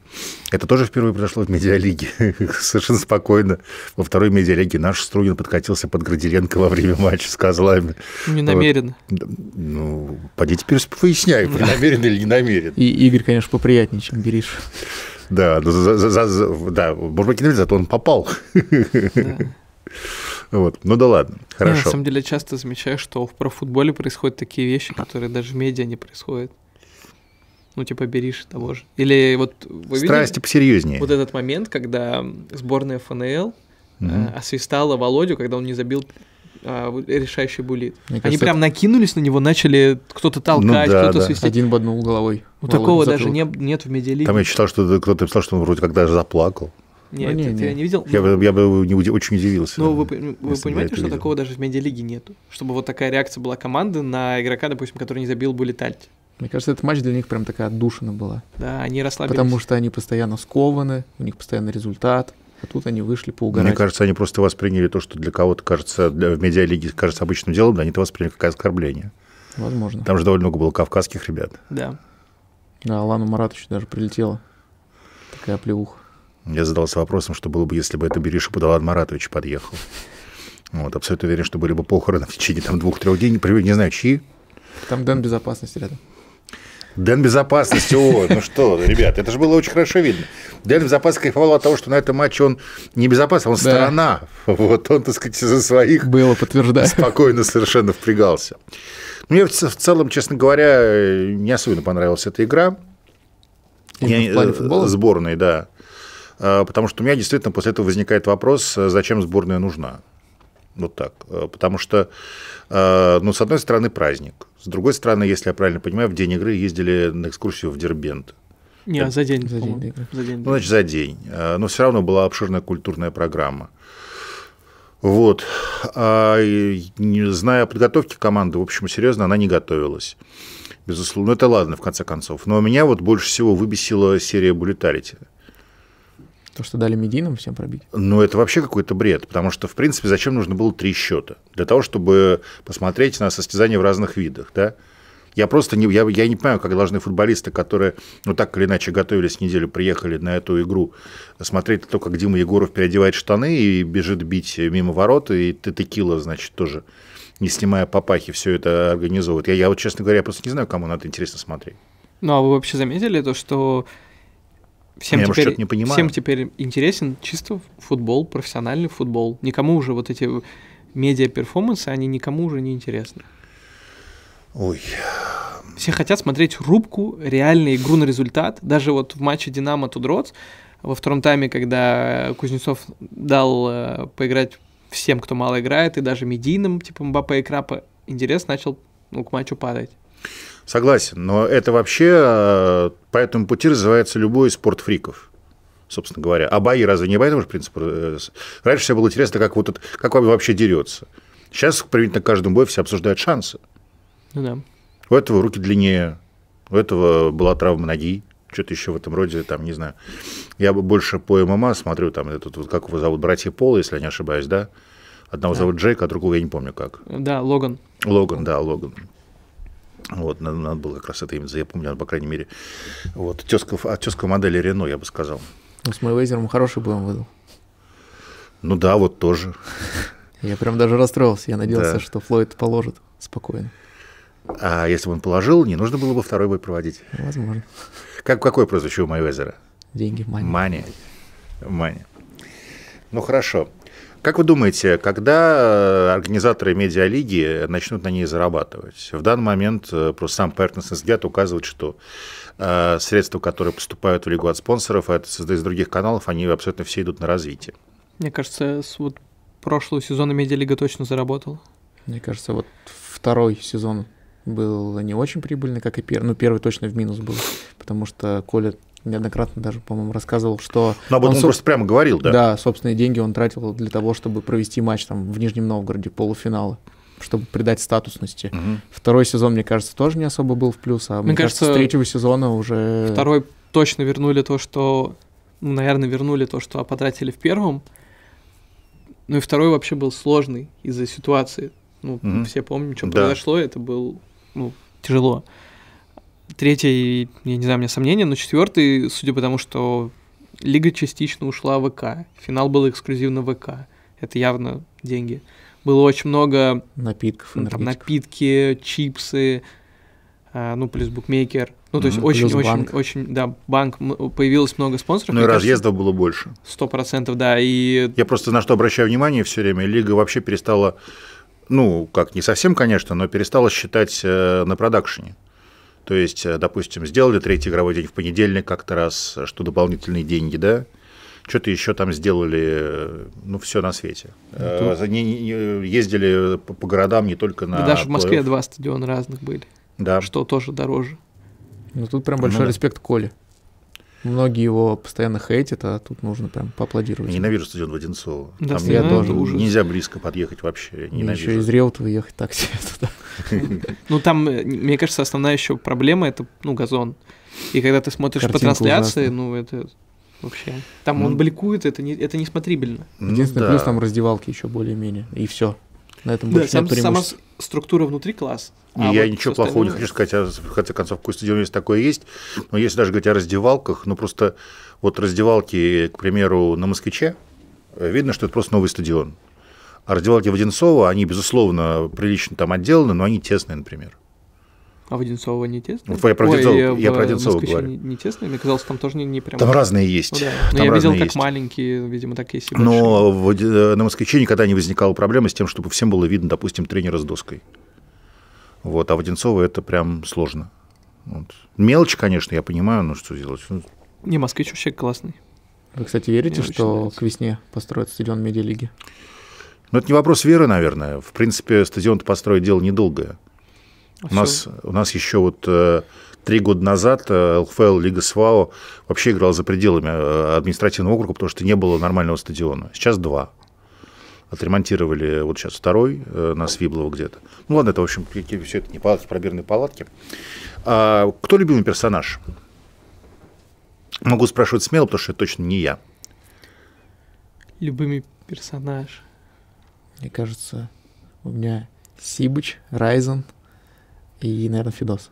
Это тоже впервые произошло в медиалиге. Совершенно спокойно. Во второй медиалиге наш Стругин подкатился под Градиленко во время матча с козлами. Не намеренно. Вот. Ну, поди теперь выясняй, да. намеренно или не намеренно. И Игорь, конечно, поприятнее, чем Бериш. Да, ну, за, за, за, да, может быть, зато он попал. Да. Вот. Ну да ладно, хорошо. Я, на самом деле часто замечаю, что в профутболе происходят такие вещи, которые даже в медиа не происходят. Ну, типа, беришь того же. Или вот вы Страсти посерьезнее. Вот этот момент, когда сборная ФНЛ угу. э, освистала Володю, когда он не забил э, решающий булит. Мне Они кажется, прям это... накинулись на него, начали кто-то ну толкать, ну, да, кто-то да. свистеть. Один боднул головой. Ну, такого закрыл. даже не, нет в медиалиге. Там я читал, что кто-то писал, что он вроде как даже заплакал. Нет, ну, не, это не. я не видел. Я, бы, я бы не уди- очень удивился. Но ну, вы, вы понимаете, что видел. такого даже в медиалиге нету? Чтобы вот такая реакция была команды на игрока, допустим, который не забил Булитальти. Мне кажется, этот матч для них прям такая отдушина была. Да, они расслабились. Потому что они постоянно скованы, у них постоянно результат, а тут они вышли по угорать. Мне кажется, они просто восприняли то, что для кого-то кажется, для, в медиалиге кажется обычным делом, да, они это восприняли как оскорбление. Возможно. Там же довольно много было кавказских ребят. Да. Да, Алану Маратовичу даже прилетела такая плевуха. Я задался вопросом, что было бы, если бы это Бериша под Алан Маратович подъехал. Вот, абсолютно уверен, что были бы похороны в течение там двух-трех дней, не знаю, чьи. Там Дэн безопасности рядом. Дэн безопасности ООН. Ну что, ребят, это же было очень хорошо видно. Дэн безопасности кайфовал от того, что на этом матче он не безопасен, он да. сторона. Вот он, так сказать, за своих было подтверждаю. спокойно совершенно впрягался. Мне в целом, честно говоря, не особенно понравилась эта игра. Я, в плане футбола? Сборной, да. А, потому что у меня действительно после этого возникает вопрос, а зачем сборная нужна. Вот так. Э, потому что, э, ну, с одной стороны, праздник. С другой стороны, если я правильно понимаю, в день игры ездили на экскурсию в Дербент. Не, Это... за день, за день, за день. За день. Ну, значит, за день. Э, но все равно была обширная культурная программа. Вот. А, зная о подготовке команды, в общем, серьезно, она не готовилась. Безусловно, ну, это ладно, в конце концов. Но меня вот больше всего выбесила серия Булитарити. То, что дали медийным всем пробить? Ну, это вообще какой-то бред, потому что, в принципе, зачем нужно было три счета? Для того, чтобы посмотреть на состязания в разных видах, да? Я просто не, я, я не понимаю, как должны футболисты, которые, ну, так или иначе, готовились неделю, приехали на эту игру, смотреть то, как Дима Егоров переодевает штаны и бежит бить мимо ворот, и ты Текила, значит, тоже, не снимая папахи, все это организовывает. Я, я вот, честно говоря, я просто не знаю, кому надо интересно смотреть. Ну, а вы вообще заметили то, что Всем Я, теперь, не понимаю. Всем теперь интересен чисто футбол, профессиональный футбол. Никому уже вот эти медиа-перформансы, они никому уже не интересны. Ой. Все хотят смотреть рубку, реальную игру на результат. Даже вот в матче «Динамо» Тудроц во втором тайме, когда Кузнецов дал э, поиграть всем, кто мало играет, и даже медийным, типа Мбаппе и Крапа, интерес начал ну, к матчу падать. Согласен, но это вообще э, по этому пути развивается любой из спортфриков собственно говоря. А бои разве не по этому же принципу? Э, раньше все было интересно, как, вот этот, как он вообще дерется. Сейчас применительно к каждому бою все обсуждают шансы. Ну да. У этого руки длиннее, у этого была травма ноги, что-то еще в этом роде, там, не знаю. Я бы больше по ММА смотрю, там, этот, вот, как его зовут, братья Пола, если я не ошибаюсь, да? Одного да. зовут Джейк, а другого я не помню как. Да, Логан. Логан, да, Логан. Вот, надо, надо было как раз это имя, я помню, по крайней мере, вот, тезка, от тезка модели Рено, я бы сказал. Ну, с Мэйвейзером хороший БМ выдал. Ну да, вот тоже. Я прям даже расстроился, я надеялся, что Флойд положит спокойно. А если бы он положил, не нужно было бы второй бой проводить. Возможно. Как, какое прозвище у Майвезера? Деньги, мани. Мани. Мани. Ну хорошо. Как вы думаете, когда э, организаторы медиалиги начнут на ней зарабатывать? В данный момент э, просто сам поверхностный взгляд указывает, что э, средства, которые поступают в лигу от спонсоров, а это из других каналов, они абсолютно все идут на развитие. Мне кажется, с вот прошлого сезона медиалига точно заработала. Мне кажется, вот второй сезон был не очень прибыльный, как и первый. Ну, первый точно в минус был, потому что Коля неоднократно даже, по-моему, рассказывал, что... Но ну, об этом он, он просто прямо говорил, да? Да, собственные деньги он тратил для того, чтобы провести матч там в Нижнем Новгороде, полуфинала чтобы придать статусности. Угу. Второй сезон, мне кажется, тоже не особо был в плюс, а мне, мне кажется, кажется, с третьего сезона уже... Второй точно вернули то, что... Ну, наверное, вернули то, что потратили в первом. Ну и второй вообще был сложный из-за ситуации. Ну, угу. все помним, что да. произошло, это был ну, тяжело. Третий, я не знаю, у меня сомнения, но четвертый, судя по тому, что лига частично ушла в ВК, финал был эксклюзивно в ВК, это явно деньги. Было очень много... Напитков, там, напитки, чипсы, а, ну, плюс букмекер. Ну, то есть очень-очень, mm, очень, да, банк, появилось много спонсоров. Ну и разъездов кажется, было больше. Сто процентов, да, и... Я просто на что обращаю внимание все время, лига вообще перестала, ну, как, не совсем, конечно, но перестала считать э, на продакшене. То есть, э, допустим, сделали третий игровой день в понедельник как-то раз, э, что дополнительные деньги, да? Что-то еще там сделали, э, ну, все на свете. Они ну, ездили по городам не только на... И даже в Москве два стадиона разных были. Да. Что тоже дороже. Ну, тут прям большой ну, респект да. Коле. Многие его постоянно хейтят, а тут нужно прям поаплодировать. Я ненавижу стадион Воденцова. Да, Там я тоже ужас. нельзя близко подъехать вообще. Ненавижу. Еще из Реутова ехать так себе туда. Ну, там, э, мне кажется, основная еще проблема — это, ну, газон. И когда ты смотришь Картинка по трансляции, ну, это вообще. Там ну он бликует, это не, это не смотрибельно. Ну Единственный плюс там раздевалки еще более-менее, и все. На этом больше сам, нет сама, структура внутри класса. А я вот ничего плохого не хочу сказать, а в конце концов, какой стадион есть, такое есть. Но если даже говорить о раздевалках, ну просто вот раздевалки, к примеру, на «Москвиче», э, видно, что это просто новый стадион. А раздевалки в Одинцово они, безусловно, прилично там отделаны, но они тесные, например. А в Одинцово не тесное? Ну, я про Одинцово, Ой, я, я в, про Одинцово говорю. Не, не мне казалось, там тоже не, не прям... Там разные есть. Ну, да. Но там я видел, как есть. маленькие, видимо, такие. есть Но в, э, на Москвиче никогда не возникала проблема с тем, чтобы всем было видно, допустим, тренера с доской. Вот, а в Одинцово это прям сложно. Вот. Мелочь, конечно, я понимаю, но что делать? Ну, не, Москвич вообще классный. Вы, кстати, верите, Мне что к весне построят стадион медиалиги? Ну, это не вопрос веры, наверное. В принципе, стадион построить дело недолгое. А у нас, у нас еще вот э, три года назад э, ЛФЛ Лига СВАО вообще играла за пределами э, административного округа, потому что не было нормального стадиона. Сейчас два. Отремонтировали вот сейчас второй на Свиблово где-то. Ну ладно, это, в общем, все это не палатки, пробирные палатки. А, кто любимый персонаж? Могу спрашивать смело, потому что это точно не я. Любимый персонаж? Мне кажется, у меня Сибыч, Райзен, и, наверное, Фидос.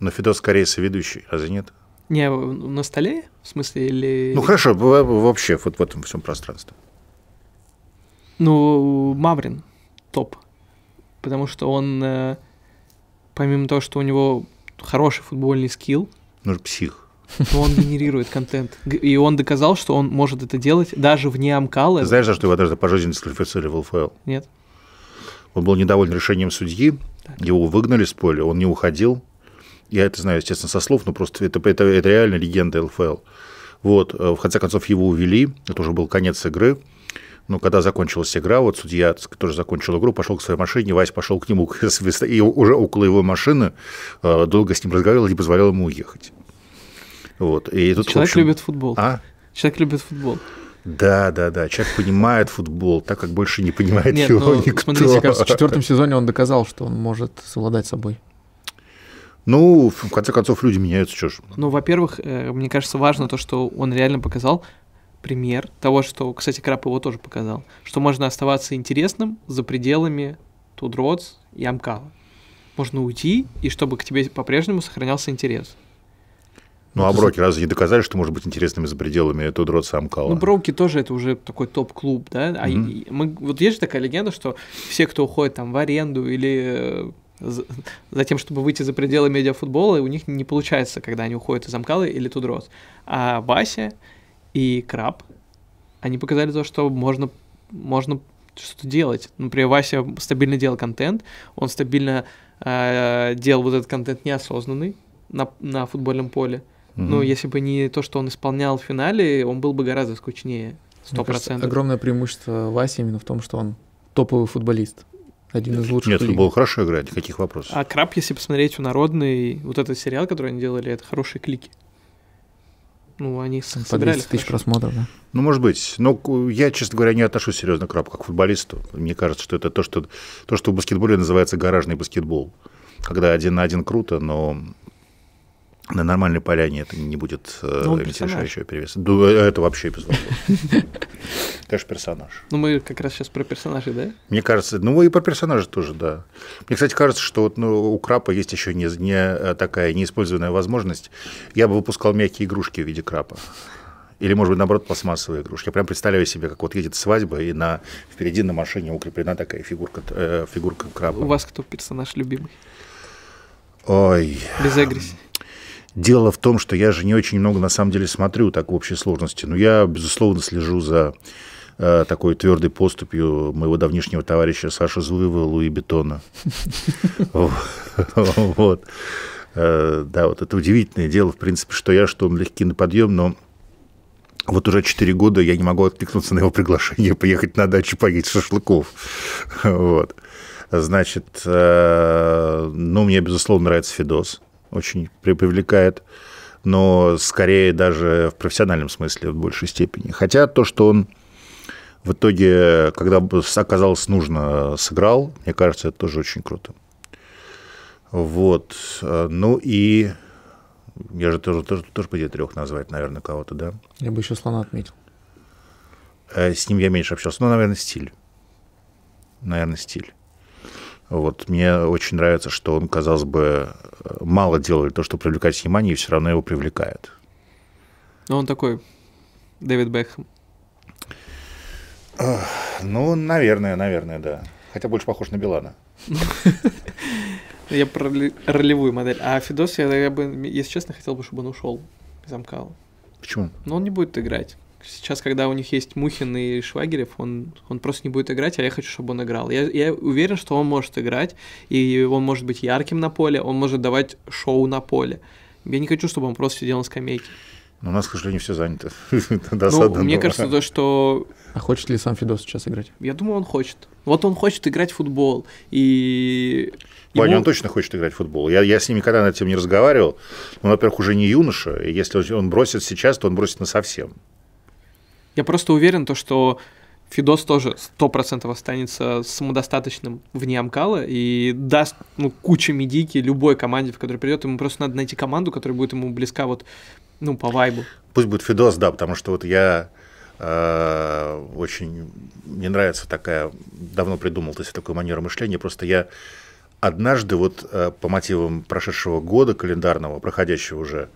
Но Фидос скорее соведущий, разве нет? Не, на столе, в смысле, или... Ну, хорошо, вообще, вот в этом всем пространстве. Ну, Маврин топ, потому что он, э, помимо того, что у него хороший футбольный скилл... Ну, же псих. Но он генерирует контент. И он доказал, что он может это делать даже вне Амкала. Знаешь, за что его даже пожизненно сквалифицировали в ЛФЛ? Нет. Он был недоволен решением судьи, его выгнали с поля, он не уходил. Я это знаю, естественно, со слов, но просто это, это, это реально легенда ЛФЛ. Вот, э, в конце концов, его увели, это уже был конец игры. Но когда закончилась игра, вот судья который закончил игру, пошел к своей машине, Вась пошел к нему, и уже около его машины э, долго с ним разговаривал, и позволял ему уехать. Вот. И тут, Человек общем... любит футбол. А? Человек любит футбол. Да, да, да. Человек понимает футбол, так как больше не понимает Нет, его ну, никто. Смотрите, кажется, в четвертом сезоне он доказал, что он может совладать собой. Ну, в конце концов, люди меняются, что ж. Ну, во-первых, э, мне кажется, важно то, что он реально показал пример того, что, кстати, Краб его тоже показал, что можно оставаться интересным за пределами Тудротс и Амкала. Можно уйти, и чтобы к тебе по-прежнему сохранялся интерес. Ну, а ну, Броки разве не доказали, что может быть интересными за пределами этого Тодроса Амкала? Ну, Броки тоже это уже такой топ-клуб, да? А mm-hmm. мы, вот есть же такая легенда, что все, кто уходит там в аренду или э, за, за тем, чтобы выйти за пределы медиафутбола, у них не получается, когда они уходят из Амкалы или Тудрос. А Вася и Краб, они показали то, что можно, можно что-то делать. Например, Вася стабильно делал контент, он стабильно э, делал вот этот контент неосознанный на, на футбольном поле. Ну, если бы не то, что он исполнял в финале, он был бы гораздо скучнее. Сто процентов. Огромное преимущество Васи именно в том, что он топовый футболист. Один из лучших. Нет, футбол хорошо играет, никаких вопросов. А Краб, если посмотреть у Народный, вот этот сериал, который они делали, это хорошие клики. Ну, они По собирали тысяч просмотров, да? Ну, может быть. Но я, честно говоря, не отношусь серьезно к Крабу как к футболисту. Мне кажется, что это то, что, то, что в баскетболе называется гаражный баскетбол. Когда один на один круто, но на нормальной поляне это не будет э, ну, иметь решающего перевеса. Да, это вообще без вопросов. же персонаж. Ну, мы как раз сейчас про персонажей, да? Мне кажется, ну и про персонажа тоже, да. Мне, кстати, кажется, что вот, ну, у крапа есть еще не, не э, такая неиспользованная возможность. Я бы выпускал мягкие игрушки в виде крапа. Или, может быть, наоборот, пластмассовые игрушки. Я прям представляю себе, как вот едет свадьба, и на, впереди на машине укреплена такая фигурка, э, фигурка краба. У вас кто персонаж любимый? Ой. Без агрессии. Дело в том, что я же не очень много на самом деле смотрю так в общей сложности, но я, безусловно, слежу за э, такой твердой поступью моего давнишнего товарища Саши Зуева Луи Бетона. Вот. Э, да, вот это удивительное дело, в принципе, что я, что он легкий на подъем, но вот уже 4 года я не могу откликнуться на его приглашение поехать на дачу поесть шашлыков. Вот. Значит, э, ну, мне, безусловно, нравится Федос очень привлекает, но скорее даже в профессиональном смысле в большей степени. Хотя то, что он в итоге, когда оказалось нужно, сыграл, мне кажется, это тоже очень круто. Вот. Э, ну и я же тоже, тоже, тоже по трех назвать, наверное, кого-то, да? Я бы еще слона отметил. Э, с ним я меньше общался. Ну, наверное, стиль. Наверное, стиль. Вот мне очень нравится, что он, казалось бы, э, мало делает то, что привлекает внимание, и все равно его привлекает. Ну он такой Дэвид Бекхэм. Ну, наверное, наверное, да. Хотя больше похож на Билана. Я про ролевую модель. А Федос я, я бы, если честно, хотел бы, чтобы он ушел из Амкала. Почему? Но он не будет играть сейчас, когда у них есть Мухин и Швагерев, он, он просто не будет играть, а я хочу, чтобы он играл. Я, я уверен, что он может играть, и он может быть ярким на поле, он может давать шоу на поле. Я не хочу, чтобы он просто сидел на скамейке. Но ну, у нас, к сожалению, все занято. Досадно. Ну, мне кажется, то, что... А хочет ли сам Федос сейчас играть? Я думаю, он хочет. Вот он хочет играть в футбол. И... Ваня, ему... он точно хочет играть в футбол. Я, я с ним никогда над этим не разговаривал. Он, ну, во-первых, уже не юноша. И если он бросит сейчас, то он бросит на совсем. Я просто уверен, то, что Фидос тоже 100% останется самодостаточным вне Амкала и даст ну, кучу медики любой команде, в которой придет. Ему просто надо найти команду, которая будет ему близка вот, ну, по вайбу. Пусть будет Фидос, да, потому что вот я э, очень... Мне нравится такая... Давно придумал то есть, такую манеру мышления. Просто я однажды вот э, по мотивам прошедшего года календарного, проходящего уже,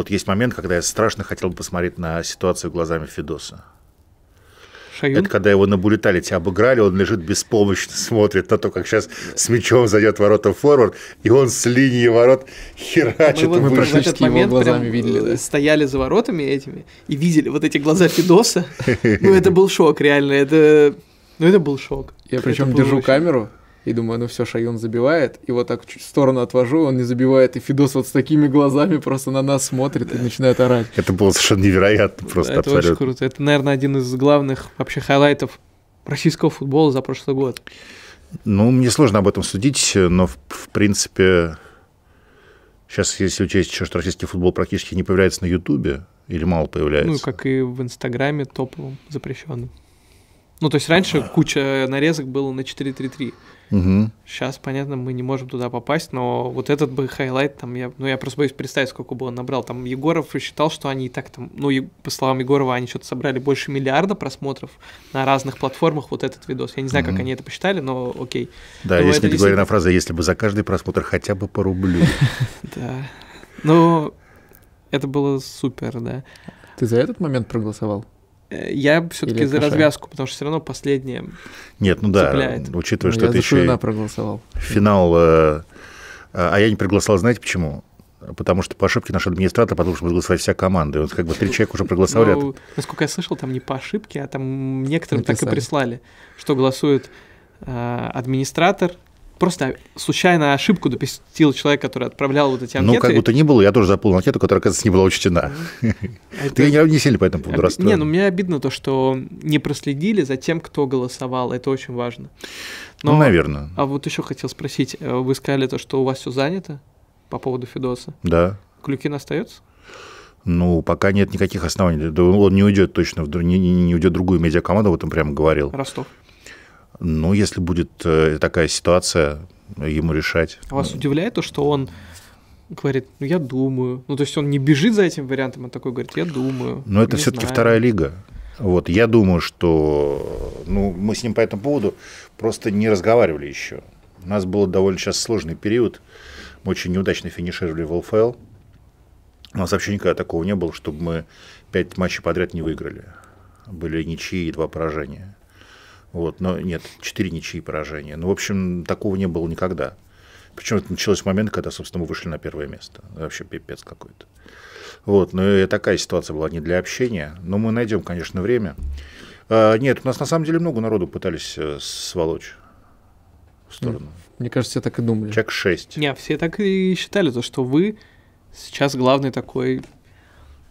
вот есть момент, когда я страшно хотел бы посмотреть на ситуацию глазами Федоса. Шаюн? Это когда его на булиталите обыграли, он лежит беспомощно, смотрит на то, как сейчас с мячом зайдет ворота форвард, и он с линии ворот херачит. Мы, вот, этот момент глазами э, видели, да? стояли за воротами этими и видели вот эти глаза Федоса. Ну, это был шок, реально. Это... Ну, это был шок. Я причем держу камеру, и думаю, ну все, Шайон забивает. И вот так чуть в сторону отвожу, он не забивает. И Фидос вот с такими глазами просто на нас смотрит да. и начинает орать. Это было совершенно невероятно просто. это абсолютно. очень круто. Это, наверное, один из главных вообще хайлайтов российского футбола за прошлый год. Ну, мне сложно об этом судить, но, в, в принципе, сейчас, если учесть, что российский футбол практически не появляется на Ютубе, или мало появляется. Ну, как и в Инстаграме топовым запрещенным. Ну, то есть раньше куча нарезок было на 4.3.3. Угу. Сейчас, понятно, мы не можем туда попасть, но вот этот бы хайлайт, там я, ну я просто боюсь представить, сколько бы он набрал. Там Егоров считал, что они и так там, ну и по словам Егорова, они что-то собрали больше миллиарда просмотров на разных платформах вот этот видос. Я не знаю, угу. как они это посчитали, но окей. Да, но если действительно... говоря фраза, если бы за каждый просмотр хотя бы по рублю. Да. Ну, это было супер, да. Ты за этот момент проголосовал? Э, я все-таки за развязку, потому что все равно последнее. Нет, ну да, цепляет. учитывая, ну, что ну, это я еще проголосовал. финал. Э, а, а я не проголосовал, знаете почему? Потому что по ошибке наш администратор потому что будет голосовать вся команда. И вот как бы три человека уже проголосовали. Ну, насколько я слышал, там не по ошибке, а там некоторым Написали. так и прислали, что голосует э, администратор, просто случайно ошибку допустил человек, который отправлял вот эти анкеты. Ну, как будто не было, я тоже заполнил анкету, которая, оказывается, не была учтена. Ты не сильно по этому поводу расстроен. Не, ну мне обидно то, что не проследили за тем, кто голосовал. Это очень важно. Ну, наверное. А вот еще хотел спросить. Э, вы сказали то, что у вас все занято по поводу Федоса. Да. Клюкин остается? Ну, пока нет никаких оснований. Он не уйдет точно, не, не уйдет в другую медиакоманду, Вот он прямо говорил. Ростов. Ну, если будет э, такая ситуация, ему решать. А вас удивляет то, что он говорит, ну я думаю. Ну, то есть он не бежит за этим вариантом, он такой говорит, я думаю. Но это все-таки вторая лига. Вот, я думаю, что ну, мы с ним по этому поводу просто не разговаривали еще. У нас был довольно сейчас сложный период. Мы очень неудачно финишировали в ЛФЛ. У нас вообще никогда такого не было, чтобы мы пять матчей подряд не выиграли. Были ничьи и два поражения. Вот, но нет, 4 ничьи поражения. Ну, в общем, такого не было никогда. Причем это началось в момент, когда, собственно, мы вышли на первое место. Вообще пипец какой-то. Вот, но ну, такая ситуация была не для общения. Но мы найдем, конечно, время. А, нет, у нас на самом деле много народу пытались э, сволочь в сторону. Мне кажется, я так и думали. Чек 6. Не, все так и считали, то, что вы сейчас главный такой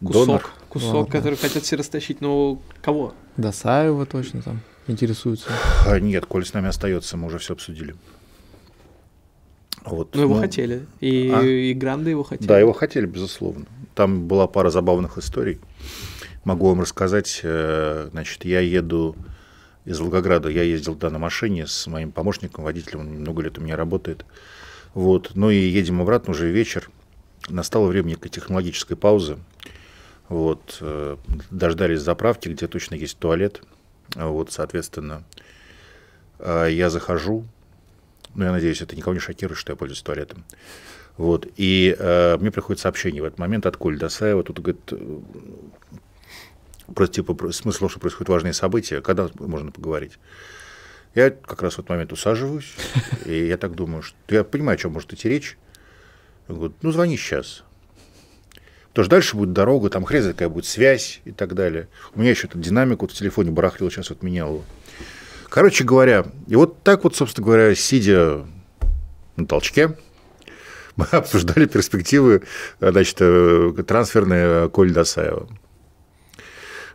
кусок, Донор. кусок Ладно. который хотят все растащить. Но ну, кого? Досаева точно там интересуются? А, нет, коль с нами остается, мы уже все обсудили. Вот, Но ну, его ну, хотели. И, а? и Гранды его хотели. Да, его хотели, безусловно. Там была пара забавных историй. Могу вам рассказать. Э, значит, я еду из Волгограда. Я ездил да, на машине с моим помощником, водителем. Он много лет у меня работает. Вот. Ну и едем обратно, уже вечер. Настало время некой технологической паузы. Вот. Э, дождались заправки, где точно есть туалет. А вот, соответственно, а, я захожу, ну, я надеюсь, это никого не шокирует, что я пользуюсь туалетом. Вот, и э, мне приходит сообщение в этот момент от Коли Досаева, тут, говорит, э, просто, типа, смысл, что происходят важные события, когда можно поговорить. Я как раз в этот момент усаживаюсь, и я так думаю, что я понимаю, о чем может идти речь. Он говорит, ну, звони сейчас. Тоже дальше будет дорога, там хрен какая будет связь и так далее. У меня еще этот динамик вот в телефоне барахлил, сейчас вот менял его. Короче говоря, и вот так вот, собственно говоря, сидя на толчке, мы обсуждали перспективы э, значит, э, трансферные Коль Досаева.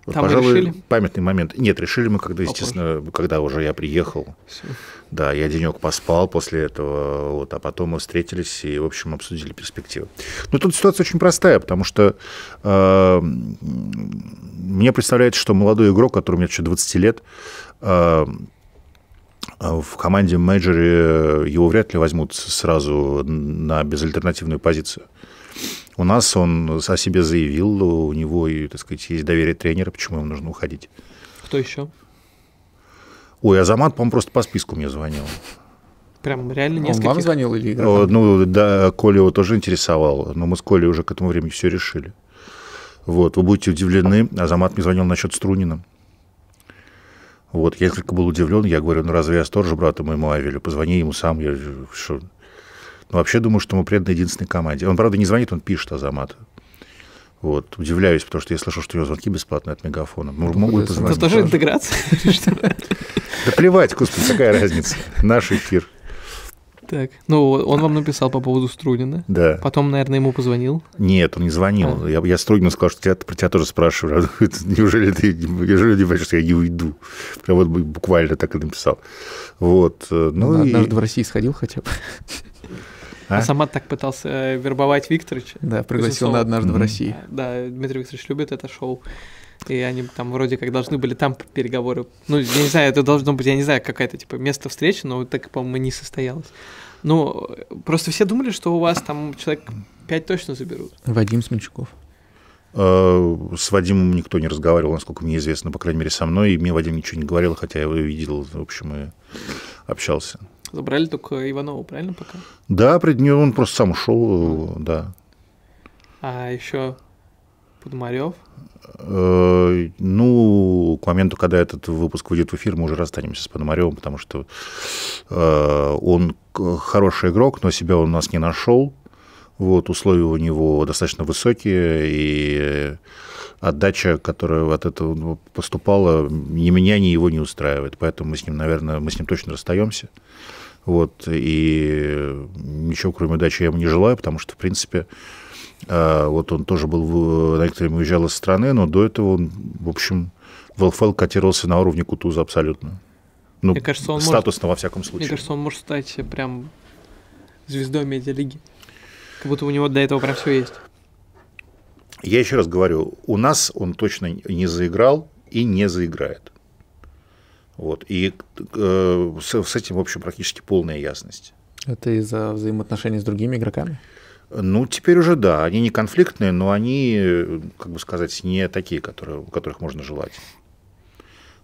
Вот, Там пожалуй, решили? памятный момент. Нет, решили мы, когда, естественно, Попозже. когда уже я приехал. Все. Да, я денек поспал после этого, вот, а потом мы встретились и, в общем, обсудили перспективы. Но тут ситуация очень простая, потому что э, мне представляется, что молодой игрок, которому нет еще 20 лет, э, в команде менеджере его вряд ли возьмут сразу на безальтернативную позицию. У нас он о себе заявил, у него, так сказать, есть доверие тренера, почему ему нужно уходить. Кто еще? Ой, Азамат, по-моему, просто по списку мне звонил. Прям реально несколько. Он вам звонил или Ну, да, Коля его тоже интересовал, но мы с Колей уже к этому времени все решили. Вот, вы будете удивлены, Азамат мне звонил насчет Струнина. Вот, я несколько был удивлен, я говорю, ну разве я сторож брата моему Авелю, позвони ему сам, я что, но ну, вообще думаю, что мы преданы единственной команде. Он, правда, не звонит, он пишет Азамату. Вот, удивляюсь, потому что я слышал, что у него звонки бесплатные от мегафона. Ну, могу позвонить. Это тоже интеграция? Да плевать, господи, какая разница. Наш эфир. Так, ну он вам написал по поводу Струнина. Да. Потом, наверное, ему позвонил. Нет, он не звонил. А. Я, я Струнину сказал, что тебя, про тебя тоже спрашиваю. неужели ты неужели не понимаешь, что я не уйду? Прям вот буквально так и написал. Вот. Э, ну, ну, и... Однажды в России сходил хотя бы. А? а Самат так пытался э, вербовать Викторовича. Да, пригласил на однажды mm-hmm. в России. А, да, Дмитрий Викторович любит это шоу. И они там вроде как должны были там переговоры. Ну, я не знаю, это должно быть, я не знаю, какая-то типа место встречи, но так, по-моему, не состоялось. Ну, просто все думали, что у вас там человек пять точно заберут. Вадим Смельчуков. Э, с Вадимом никто не разговаривал, насколько мне известно, по крайней мере, со мной. И мне Вадим ничего не говорил, хотя я его видел, в общем, и общался. Забрали только Иванова, правильно пока? Да, при нее он просто сам ушел, да. А еще Подмарев? Э, ну, к моменту, когда этот выпуск выйдет в эфир, мы уже расстанемся с Пономаревым, потому что э, он хороший игрок, но себя он у нас не нашел. Вот, условия у него достаточно высокие, и отдача, которая от этого ну, поступала, ни меня, ни его не устраивает. Поэтому мы с ним, наверное, мы с ним точно расстаемся. Вот, и ничего, кроме удачи я ему не желаю, потому что, в принципе, а, вот он тоже был, на некоторое время уезжал из страны, но до этого он, в общем, в ЛФЛ котировался на уровне Кутуза абсолютно. Ну, мне кажется, он статусно, может, во всяком случае. Мне кажется, он может стать прям звездой медиалиги. Как будто у него до этого прям все есть. Я еще раз говорю, у нас он точно не заиграл и не заиграет. Вот. И э, с, с этим, в общем, практически полная ясность. Это из-за взаимоотношений с другими игроками? Ну, теперь уже да. Они не конфликтные, но они, как бы сказать, не такие, которые, у которых можно желать.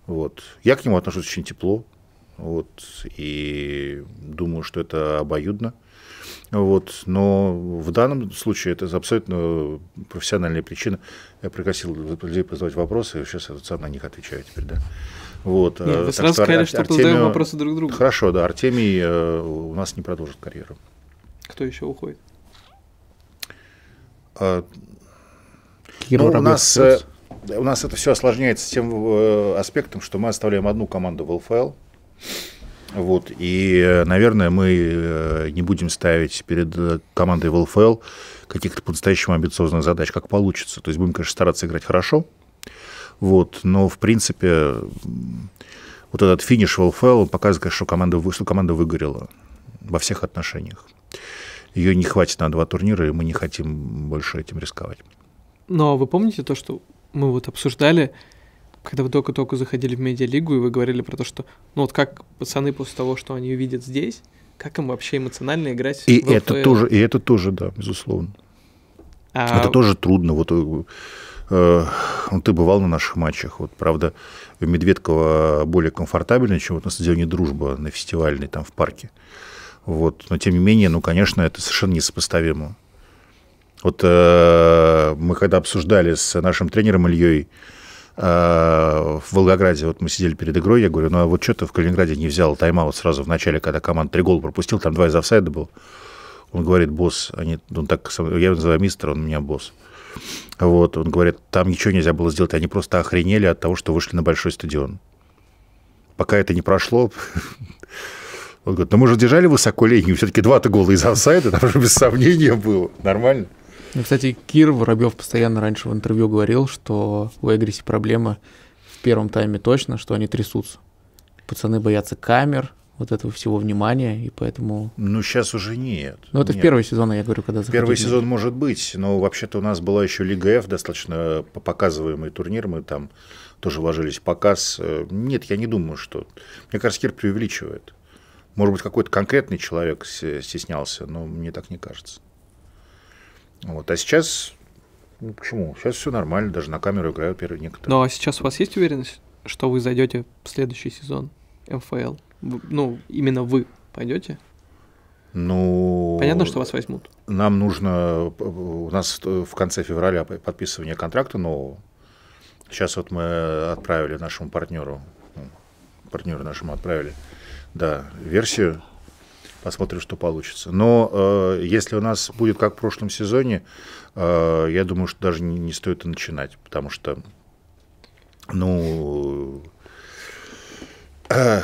Вот. Я к нему отношусь очень тепло. Вот. И думаю, что это обоюдно. Вот. Но в данном случае это абсолютно профессиональная причина. Я пригласил людей позвать вопросы, и сейчас я на них отвечаю теперь, да. Вот, Нет, вы э, сразу что сказали, что Артемию... задаем вопросы друг другу. Хорошо, да, Артемий э, у нас не продолжит карьеру. Кто еще уходит? Э, ну, у нас, у нас это все осложняется тем аспектом, что мы оставляем одну команду в ЛФЛ. Вот, и, наверное, мы не будем ставить перед командой в ЛФЛ каких-то по-настоящему амбициозных задач, как получится. То есть будем, конечно, стараться играть хорошо, вот, но, в принципе, вот этот финиш в ЛФЛ показывает, что команда, что команда выгорела во всех отношениях. Ее не хватит на два турнира, и мы не хотим больше этим рисковать. Но вы помните то, что мы вот обсуждали, когда вы только-только заходили в медиалигу, и вы говорили про то, что, ну вот как пацаны после того, что они увидят здесь, как им вообще эмоционально играть и в это ЛФЛ? тоже И это тоже, да, безусловно. А... Это тоже трудно. Вот э, Э, ну, ты бывал на наших матчах. Вот, правда, в Медведково более комфортабельно, чем вот на стадионе «Дружба» на фестивальной, там, в парке. Вот. Но, тем не менее, ну, конечно, это совершенно несопоставимо. Вот э, мы когда обсуждали с нашим тренером Ильей э, в Волгограде, вот мы сидели перед игрой, я говорю, ну а вот что ты в Калининграде не взял тайм-аут сразу в начале, когда команда три гола пропустил, там два из офсайда было. Он говорит, босс, они, он так, я его называю мистер, он у меня босс. Вот, он говорит, там ничего нельзя было сделать, они просто охренели от того, что вышли на большой стадион. Пока это не прошло, он говорит, ну мы же держали высоко линию, все-таки два-то гола из офсайда, там же без сомнения было, нормально. Ну, кстати, Кир Воробьев постоянно раньше в интервью говорил, что у Эгриси проблема в первом тайме точно, что они трясутся. Пацаны боятся камер, вот этого всего внимания, и поэтому... Ну, сейчас уже нет. Ну, это нет. в первый сезон, я говорю, когда Первый сезон может быть, но вообще-то у нас была еще Лига F, достаточно показываемый турнир, мы там тоже вложились в показ. Э, нет, я не думаю, что... Мне кажется, Кир преувеличивает. Может быть, какой-то конкретный человек стеснялся, но мне так не кажется. Вот. А сейчас... Ну, почему? Сейчас все нормально, даже на камеру играю первый некоторые. Ну, а сейчас у вас есть уверенность, что вы зайдете в следующий сезон МФЛ? ну, именно вы пойдете? Ну, понятно, что вас возьмут. Нам нужно, у нас в конце февраля подписывание контракта нового. Сейчас вот мы отправили нашему партнеру, ну, партнеру нашему отправили, да, версию. Посмотрим, что получится. Но э, если у нас будет как в прошлом сезоне, э, я думаю, что даже не, не стоит и начинать, потому что, ну, э,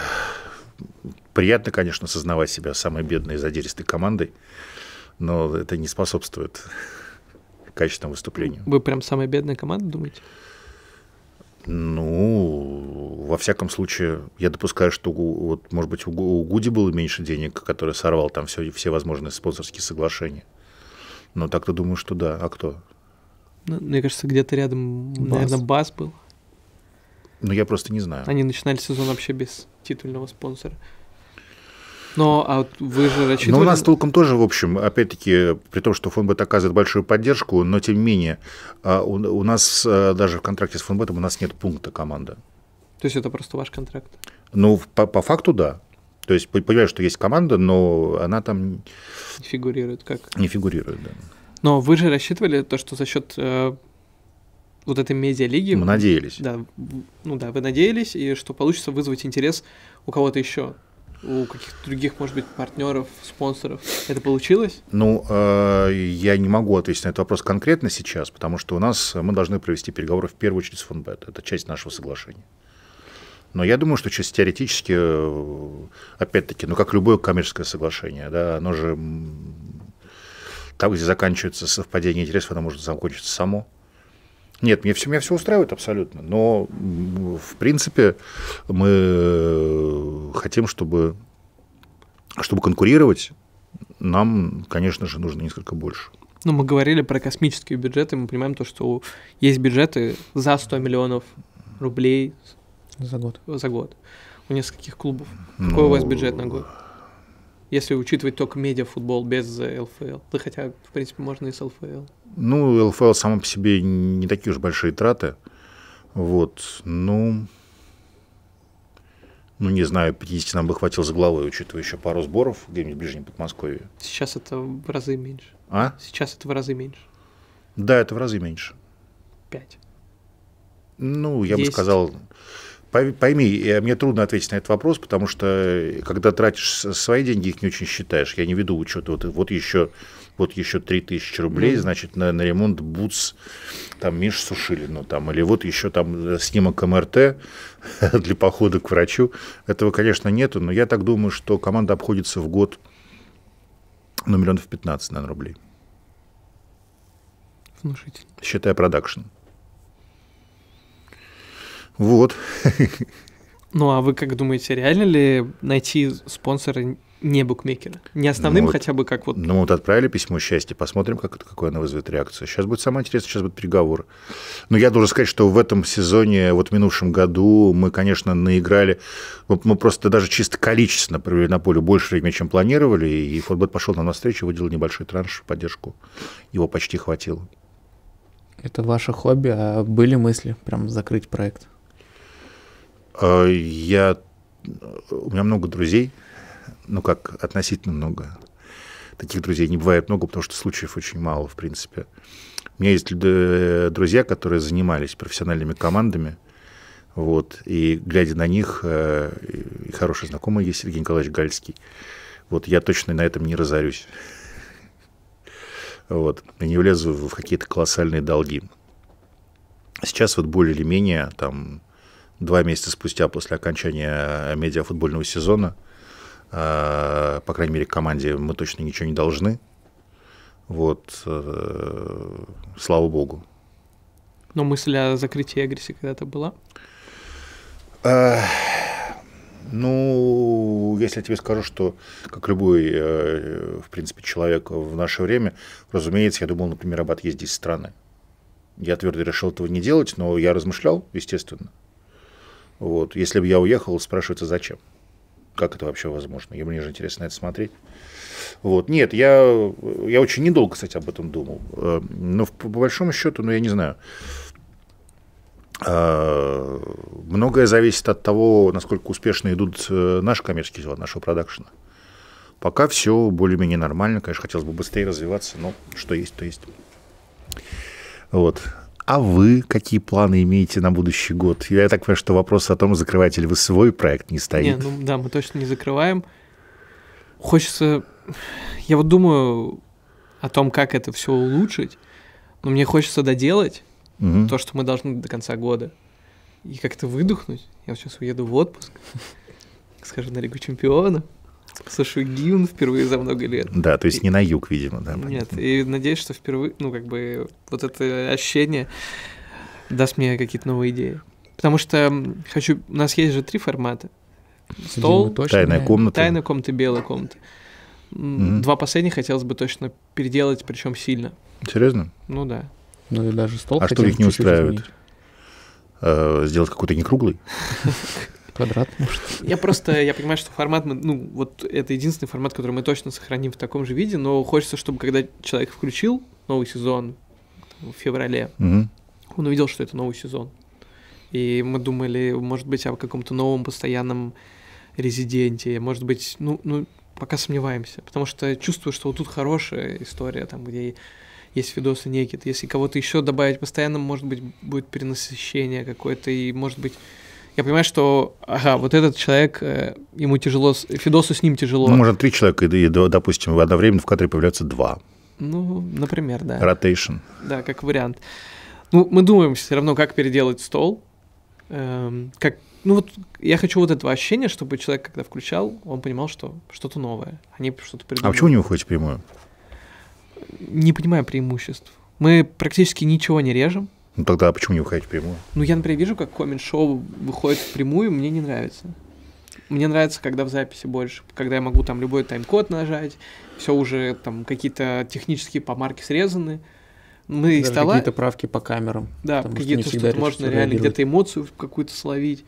приятно, конечно, осознавать себя самой бедной и задиристой командой, но это не способствует качественному выступлению. Вы прям самая бедная команда, думаете? Ну, во всяком случае, я допускаю, что, вот, может быть, у Гуди было меньше денег, который сорвал там все, все возможные спонсорские соглашения. Но так-то думаю, что да. А кто? Ну, мне кажется, где-то рядом, бас. наверное, Бас был. Ну, я просто не знаю. Они начинали сезон вообще без титульного спонсора. Но а вы же рассчитывали... Но у нас толком тоже, в общем, опять-таки, при том, что Фонбет оказывает большую поддержку, но тем не менее, а, у, нас а, даже в контракте с Фонбетом у нас нет пункта команда. То есть это просто ваш контракт? Ну, по, по факту, да. То есть понимаю, что есть команда, но она там... Не фигурирует как? Не фигурирует, да. Но вы же рассчитывали то, что за счет э, вот этой медиалиги... Мы надеялись. Да, ну да, вы надеялись, и что получится вызвать интерес у кого-то еще, у каких-то других, может быть, партнеров, спонсоров. Это получилось? Ну, э, я не могу ответить на этот вопрос конкретно сейчас, потому что у нас э, мы должны провести переговоры в первую очередь с Фонбет. Это часть нашего соглашения. Но я думаю, что чисто теоретически, э, опять-таки, ну, как любое коммерческое соглашение, да, оно же там, где заканчивается совпадение интересов, оно может закончиться само. Нет, мне все, меня все устраивает абсолютно, но в принципе мы э, хотим, чтобы, чтобы конкурировать, нам, конечно же, нужно несколько больше. Но ну, мы говорили про космические бюджеты, мы понимаем то, что есть бюджеты за 100 миллионов рублей за год. За год. У нескольких клубов. Ну... Какой у вас бюджет на год? Если учитывать только медиафутбол без ЛФЛ. Да хотя, в принципе, можно и с ЛФЛ. Ну, ЛФЛ сама по себе не такие уж большие траты. Вот, ну... Ну, не знаю, 50 нам бы хватило за головой, учитывая еще пару сборов где-нибудь в Ближнем Подмосковье. Сейчас это в разы меньше. А? Сейчас это в разы меньше. Да, это в разы меньше. Пять. Ну, я 10. бы сказал, пойми, а, мне трудно ответить на этот вопрос, потому что когда тратишь свои деньги, их не очень считаешь. Я не веду учет. Вот, вот еще вот еще 3000 рублей, mm. значит, на, на ремонт БУЦ там Миш Сушилину ну, там, или вот еще там э, снимок МРТ для похода к врачу. Этого, конечно, нету, но я так думаю, что команда обходится в год ну, миллионов 15, наверное, рублей. Внушительно. Считая продакшн. Вот. Ну а вы как думаете, реально ли найти спонсора не букмекера? Не основным ну, хотя бы как вот... Ну, мы вот отправили письмо счастья, посмотрим, как, какое оно вызовет реакцию. Сейчас будет самое интересное, сейчас будет переговор. Но я должен сказать, что в этом сезоне, вот в минувшем году, мы, конечно, наиграли... Ну, мы просто даже чисто количественно провели на поле больше времени, чем планировали, и Форбет пошел нам встречу, выделил небольшой транш поддержку. Его почти хватило. Это ваше хобби, а были мысли прям закрыть проект? А, я... У меня много друзей – ну как, относительно много. Таких друзей не бывает много, потому что случаев очень мало, в принципе. У меня есть э, друзья, которые занимались профессиональными командами, вот, и глядя на них, э, и хороший знакомый есть Сергей Николаевич Гальский. Вот я точно на этом не разорюсь. Вот, и не влезу в какие-то колоссальные долги. Сейчас вот более или менее, там, два месяца спустя после окончания медиафутбольного сезона – Э, по крайней мере, команде мы точно ничего не должны. Вот, э, слава богу. Но мысль о закрытии агрессии когда-то была? Э, ну, если я тебе скажу, что, как любой, в принципе, человек в наше время, разумеется, я думал, например, об отъезде из страны. Я твердо решил этого не делать, но я размышлял, естественно. Вот. Если бы я уехал, спрашивается, зачем? как это вообще возможно? И мне же интересно это смотреть. Вот. Нет, я, я очень недолго, кстати, об этом думал. Э, но в, по большому счету, ну, я не знаю. Э, многое зависит от того, насколько успешно идут э, наши коммерческие дела, нашего продакшена. Пока все более-менее нормально. Конечно, хотелось бы быстрее развиваться, но что есть, то есть. Вот. А вы какие планы имеете на будущий год? Я так понимаю, что вопрос о том, закрываете ли вы свой проект, не стоит. Не, ну да, мы точно не закрываем. Хочется... Я вот думаю о том, как это все улучшить, но мне хочется доделать угу. то, что мы должны до конца года. И как-то выдохнуть. Я вот сейчас уеду в отпуск, скажу на Лигу Чемпионов, Сашугин впервые за много лет. Да, то есть не на юг, видимо, да. Нет, и надеюсь, что впервые, ну, как бы, вот это ощущение даст мне какие-то новые идеи. Потому что хочу... У нас есть же три формата. Стол, точно, тайная да. комната. Тайная комната, белая комната. Mm-hmm. Два последних хотелось бы точно переделать, причем сильно. Серьезно? Ну да. Ну и даже стол. А что их не устраивает? Э, сделать какой-то не круглый? квадрат, может. Я просто, я понимаю, что формат, мы, ну, вот это единственный формат, который мы точно сохраним в таком же виде, но хочется, чтобы когда человек включил новый сезон в феврале, угу. он увидел, что это новый сезон. И мы думали, может быть, о каком-то новом постоянном резиденте, может быть, ну, ну, пока сомневаемся, потому что чувствую, что вот тут хорошая история, там, где есть видосы некит. Если кого-то еще добавить постоянно, может быть, будет перенасыщение какое-то, и, может быть, я понимаю, что, ага, вот этот человек, э, ему тяжело, Фидосу с ним тяжело. Ну, можно три человека, и, допустим, одновременно в кадре появляются два. Ну, например, да. Ротейшн. Да, как вариант. Ну, мы думаем все равно, как переделать стол. Эм, как, ну вот я хочу вот этого ощущения, чтобы человек, когда включал, он понимал, что что-то новое. Они что-то а придумали. А почему не выходите прямую? Не понимаю преимуществ. Мы практически ничего не режем. Ну тогда почему не выходить в прямую? Ну я, например, вижу, как коммент-шоу выходит в прямую, мне не нравится. Мне нравится, когда в записи больше, когда я могу там любой тайм-код нажать, все уже там какие-то технические помарки срезаны. Мы ну, Даже стола... какие-то правки по камерам. Да, какие-то что, что можно реально где-то эмоцию какую-то словить.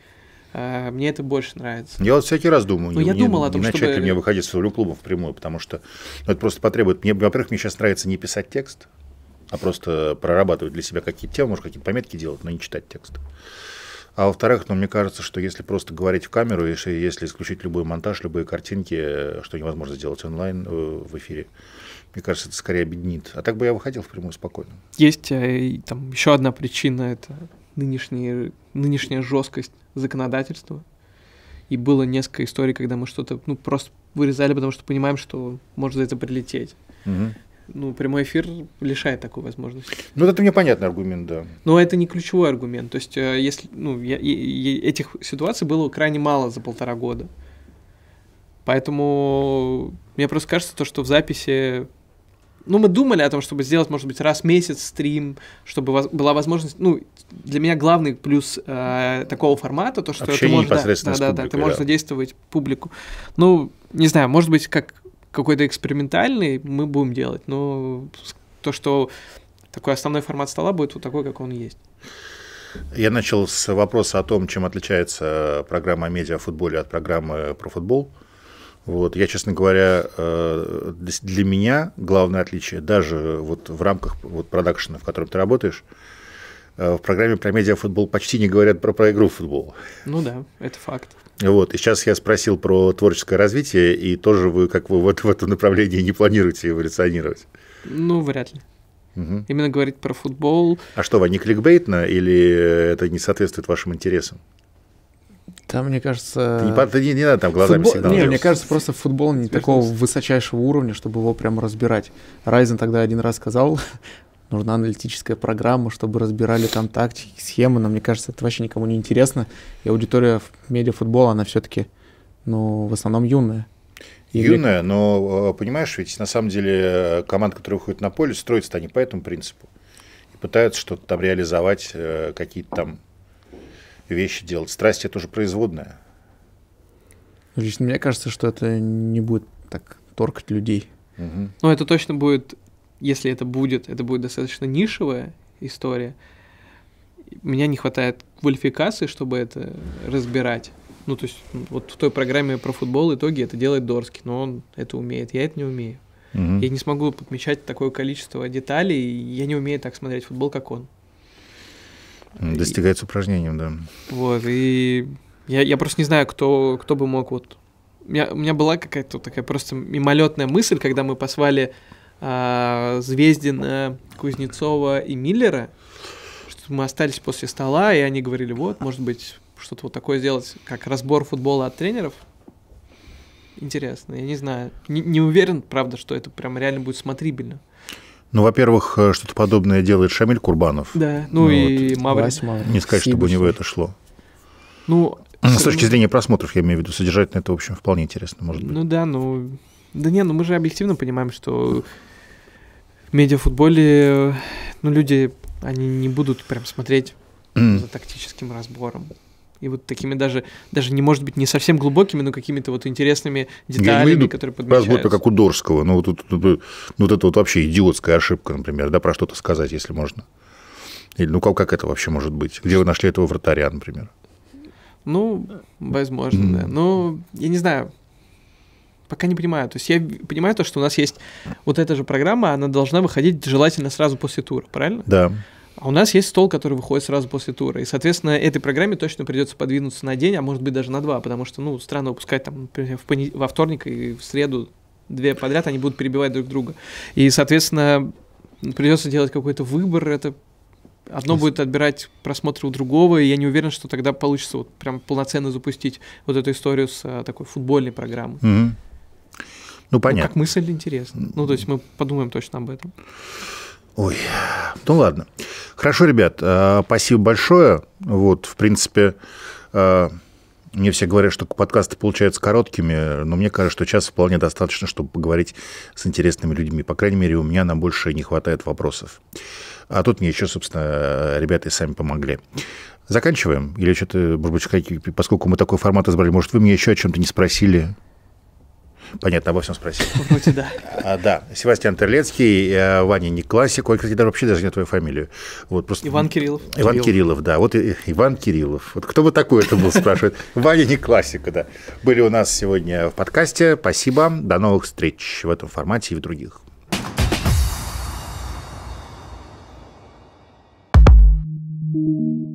А, мне это больше нравится. Я вот всякий раз думаю, ну, не, я думал не, о том, не начать чтобы... ли мне выходить с рулю в прямую, потому что ну, это просто потребует. Мне, во-первых, мне сейчас нравится не писать текст, а просто прорабатывать для себя какие-то темы, может, какие-то пометки делать, но не читать текст. А во-вторых, ну, мне кажется, что если просто говорить в камеру, если, если исключить любой монтаж, любые картинки, э, что невозможно сделать онлайн э, в эфире, мне кажется, это скорее объединит. А так бы я выходил в прямую спокойно. Есть э, там еще одна причина, это нынешняя, нынешняя жесткость законодательства. И было несколько историй, когда мы что-то ну, просто вырезали, потому что понимаем, что может за это прилететь. Угу ну, прямой эфир лишает такой возможности. Ну, это мне понятный аргумент, да. Но это не ключевой аргумент. То есть, э, если, ну, я, я, этих ситуаций было крайне мало за полтора года. Поэтому мне просто кажется, то, что в записи... Ну, мы думали о том, чтобы сделать, может быть, раз в месяц стрим, чтобы была возможность... Ну, для меня главный плюс э, такого формата, то, что Общение ты можешь... Да, да, да, да, ты можешь задействовать публику. Ну, не знаю, может быть, как какой-то экспериментальный мы будем делать, но то, что такой основной формат стола будет вот такой, как он есть. Я начал с вопроса о том, чем отличается программа о медиа от программы про футбол. Вот, я, честно говоря, э, для меня главное отличие, даже вот в рамках вот продакшена, в котором ты работаешь, э, в программе про медиафутбол почти не говорят про, про игру в футбол. Ну да, это факт. Вот, и сейчас я спросил про творческое развитие, и тоже вы, как вы вот в этом направлении не планируете эволюционировать? Ну, вряд ли. Угу. Именно говорить про футбол. А что, вы кликбейтно или это не соответствует вашим интересам? Там, мне кажется... Ты не, не, не надо там глазами футбол... сигнал. Нет, мне кажется, просто футбол не Свернулся. такого высочайшего уровня, чтобы его прямо разбирать. Райзен тогда один раз сказал, нужна аналитическая программа, чтобы разбирали там тактики, схемы. Но мне кажется, это вообще никому не интересно. И аудитория в медиафутбола, она все-таки, ну, в основном юная. Юная, но э, понимаешь, ведь на самом деле э, команда, которая выходит на поле, строятся они по этому принципу. И пытаются что-то там реализовать, э, какие-то там вещи делать. Страсть это уже производная. Лично мне кажется, что это не будет так торкать людей. Угу. Ну, это точно будет если это будет, это будет достаточно нишевая история. Меня не хватает квалификации, чтобы это разбирать. Ну, то есть, ну, вот в той программе про футбол итоги это делает Дорский, но он это умеет, я это не умею. Угу. Я не смогу подмечать такое количество деталей, я не умею так смотреть футбол, как он. Достигается и, упражнением, да. Вот, и я, я просто не знаю, кто, кто бы мог вот... У у меня была какая-то такая просто мимолетная мысль, когда мы посвали э, Звездина, Кузнецова и Миллера. Что мы остались после стола, и они говорили, вот, может быть, что-то вот такое сделать, как разбор футбола от тренеров. Интересно, я не знаю. Не, не уверен, правда, что это прям реально будет смотрибельно. Ну, во-первых, э, что-то подобное делает Шамиль Курбанов. Да, ну, ну и вот. Маврин. Не сказать, чтобы у него это шло. Ну, ну с точки зрения просмотров, я имею в виду, содержательно это, в общем, вполне интересно, может ну быть. Ну да, ну... Да не, ну мы же объективно понимаем, что медиафутболе, э, ну, люди, они не будут прям смотреть за тактическим разбором. И вот такими даже, даже не может быть не совсем глубокими, но какими-то вот интересными деталями, Я которые подмечаются. Разбор как у Дорского. Ну, вот, вот, вот, вот это вот вообще идиотская ошибка, например, да, про что-то сказать, если можно. Или ну как, как это вообще может быть? Где вы нашли этого вратаря, например? Ну, возможно, mm. да. Ну, я не знаю пока не понимаю. То есть я понимаю то, что у нас есть вот эта же программа, она должна выходить желательно сразу после тура, правильно? Да. А у нас есть стол, который выходит сразу после тура. И, соответственно, этой программе точно придется подвинуться на день, а может быть даже на два, потому что, ну, странно выпускать там, например, в пони- во вторник и в среду две подряд, они будут перебивать друг друга. И, соответственно, придется делать какой-то выбор, это Одно будет отбирать просмотры у другого, и я не уверен, что тогда получится вот прям полноценно запустить вот эту историю с а, такой футбольной программой. Mm-hmm. Ну, понятно. Ну, как мысль интересна. Ну, то есть мы подумаем точно об этом. Ой, ну ладно. Хорошо, ребят, а, спасибо большое. Вот, в принципе, а, мне все говорят, что подкасты получаются короткими, но мне кажется, что час вполне достаточно, чтобы поговорить с интересными людьми. По крайней мере, у меня нам больше не хватает вопросов. А тут мне еще, собственно, ребята и сами помогли. Заканчиваем? Или что-то, может быть, поскольку мы такой формат избрали, может, вы меня еще о чем-то не спросили? Понятно, обо всем спросил. Вроде да. А, да. Севастьян Терлецкий, э, Ваня Некласик. Ой, кстати, вообще даже не твою фамилию. Вот, просто... Иван Кириллов. Иван Кирилл. Кириллов, да. Вот э, Иван Кириллов. Вот кто бы такой это был, спрашивает. Ваня Некласика, да. Были у нас сегодня в подкасте. Спасибо. До новых встреч в этом формате и в других. thank you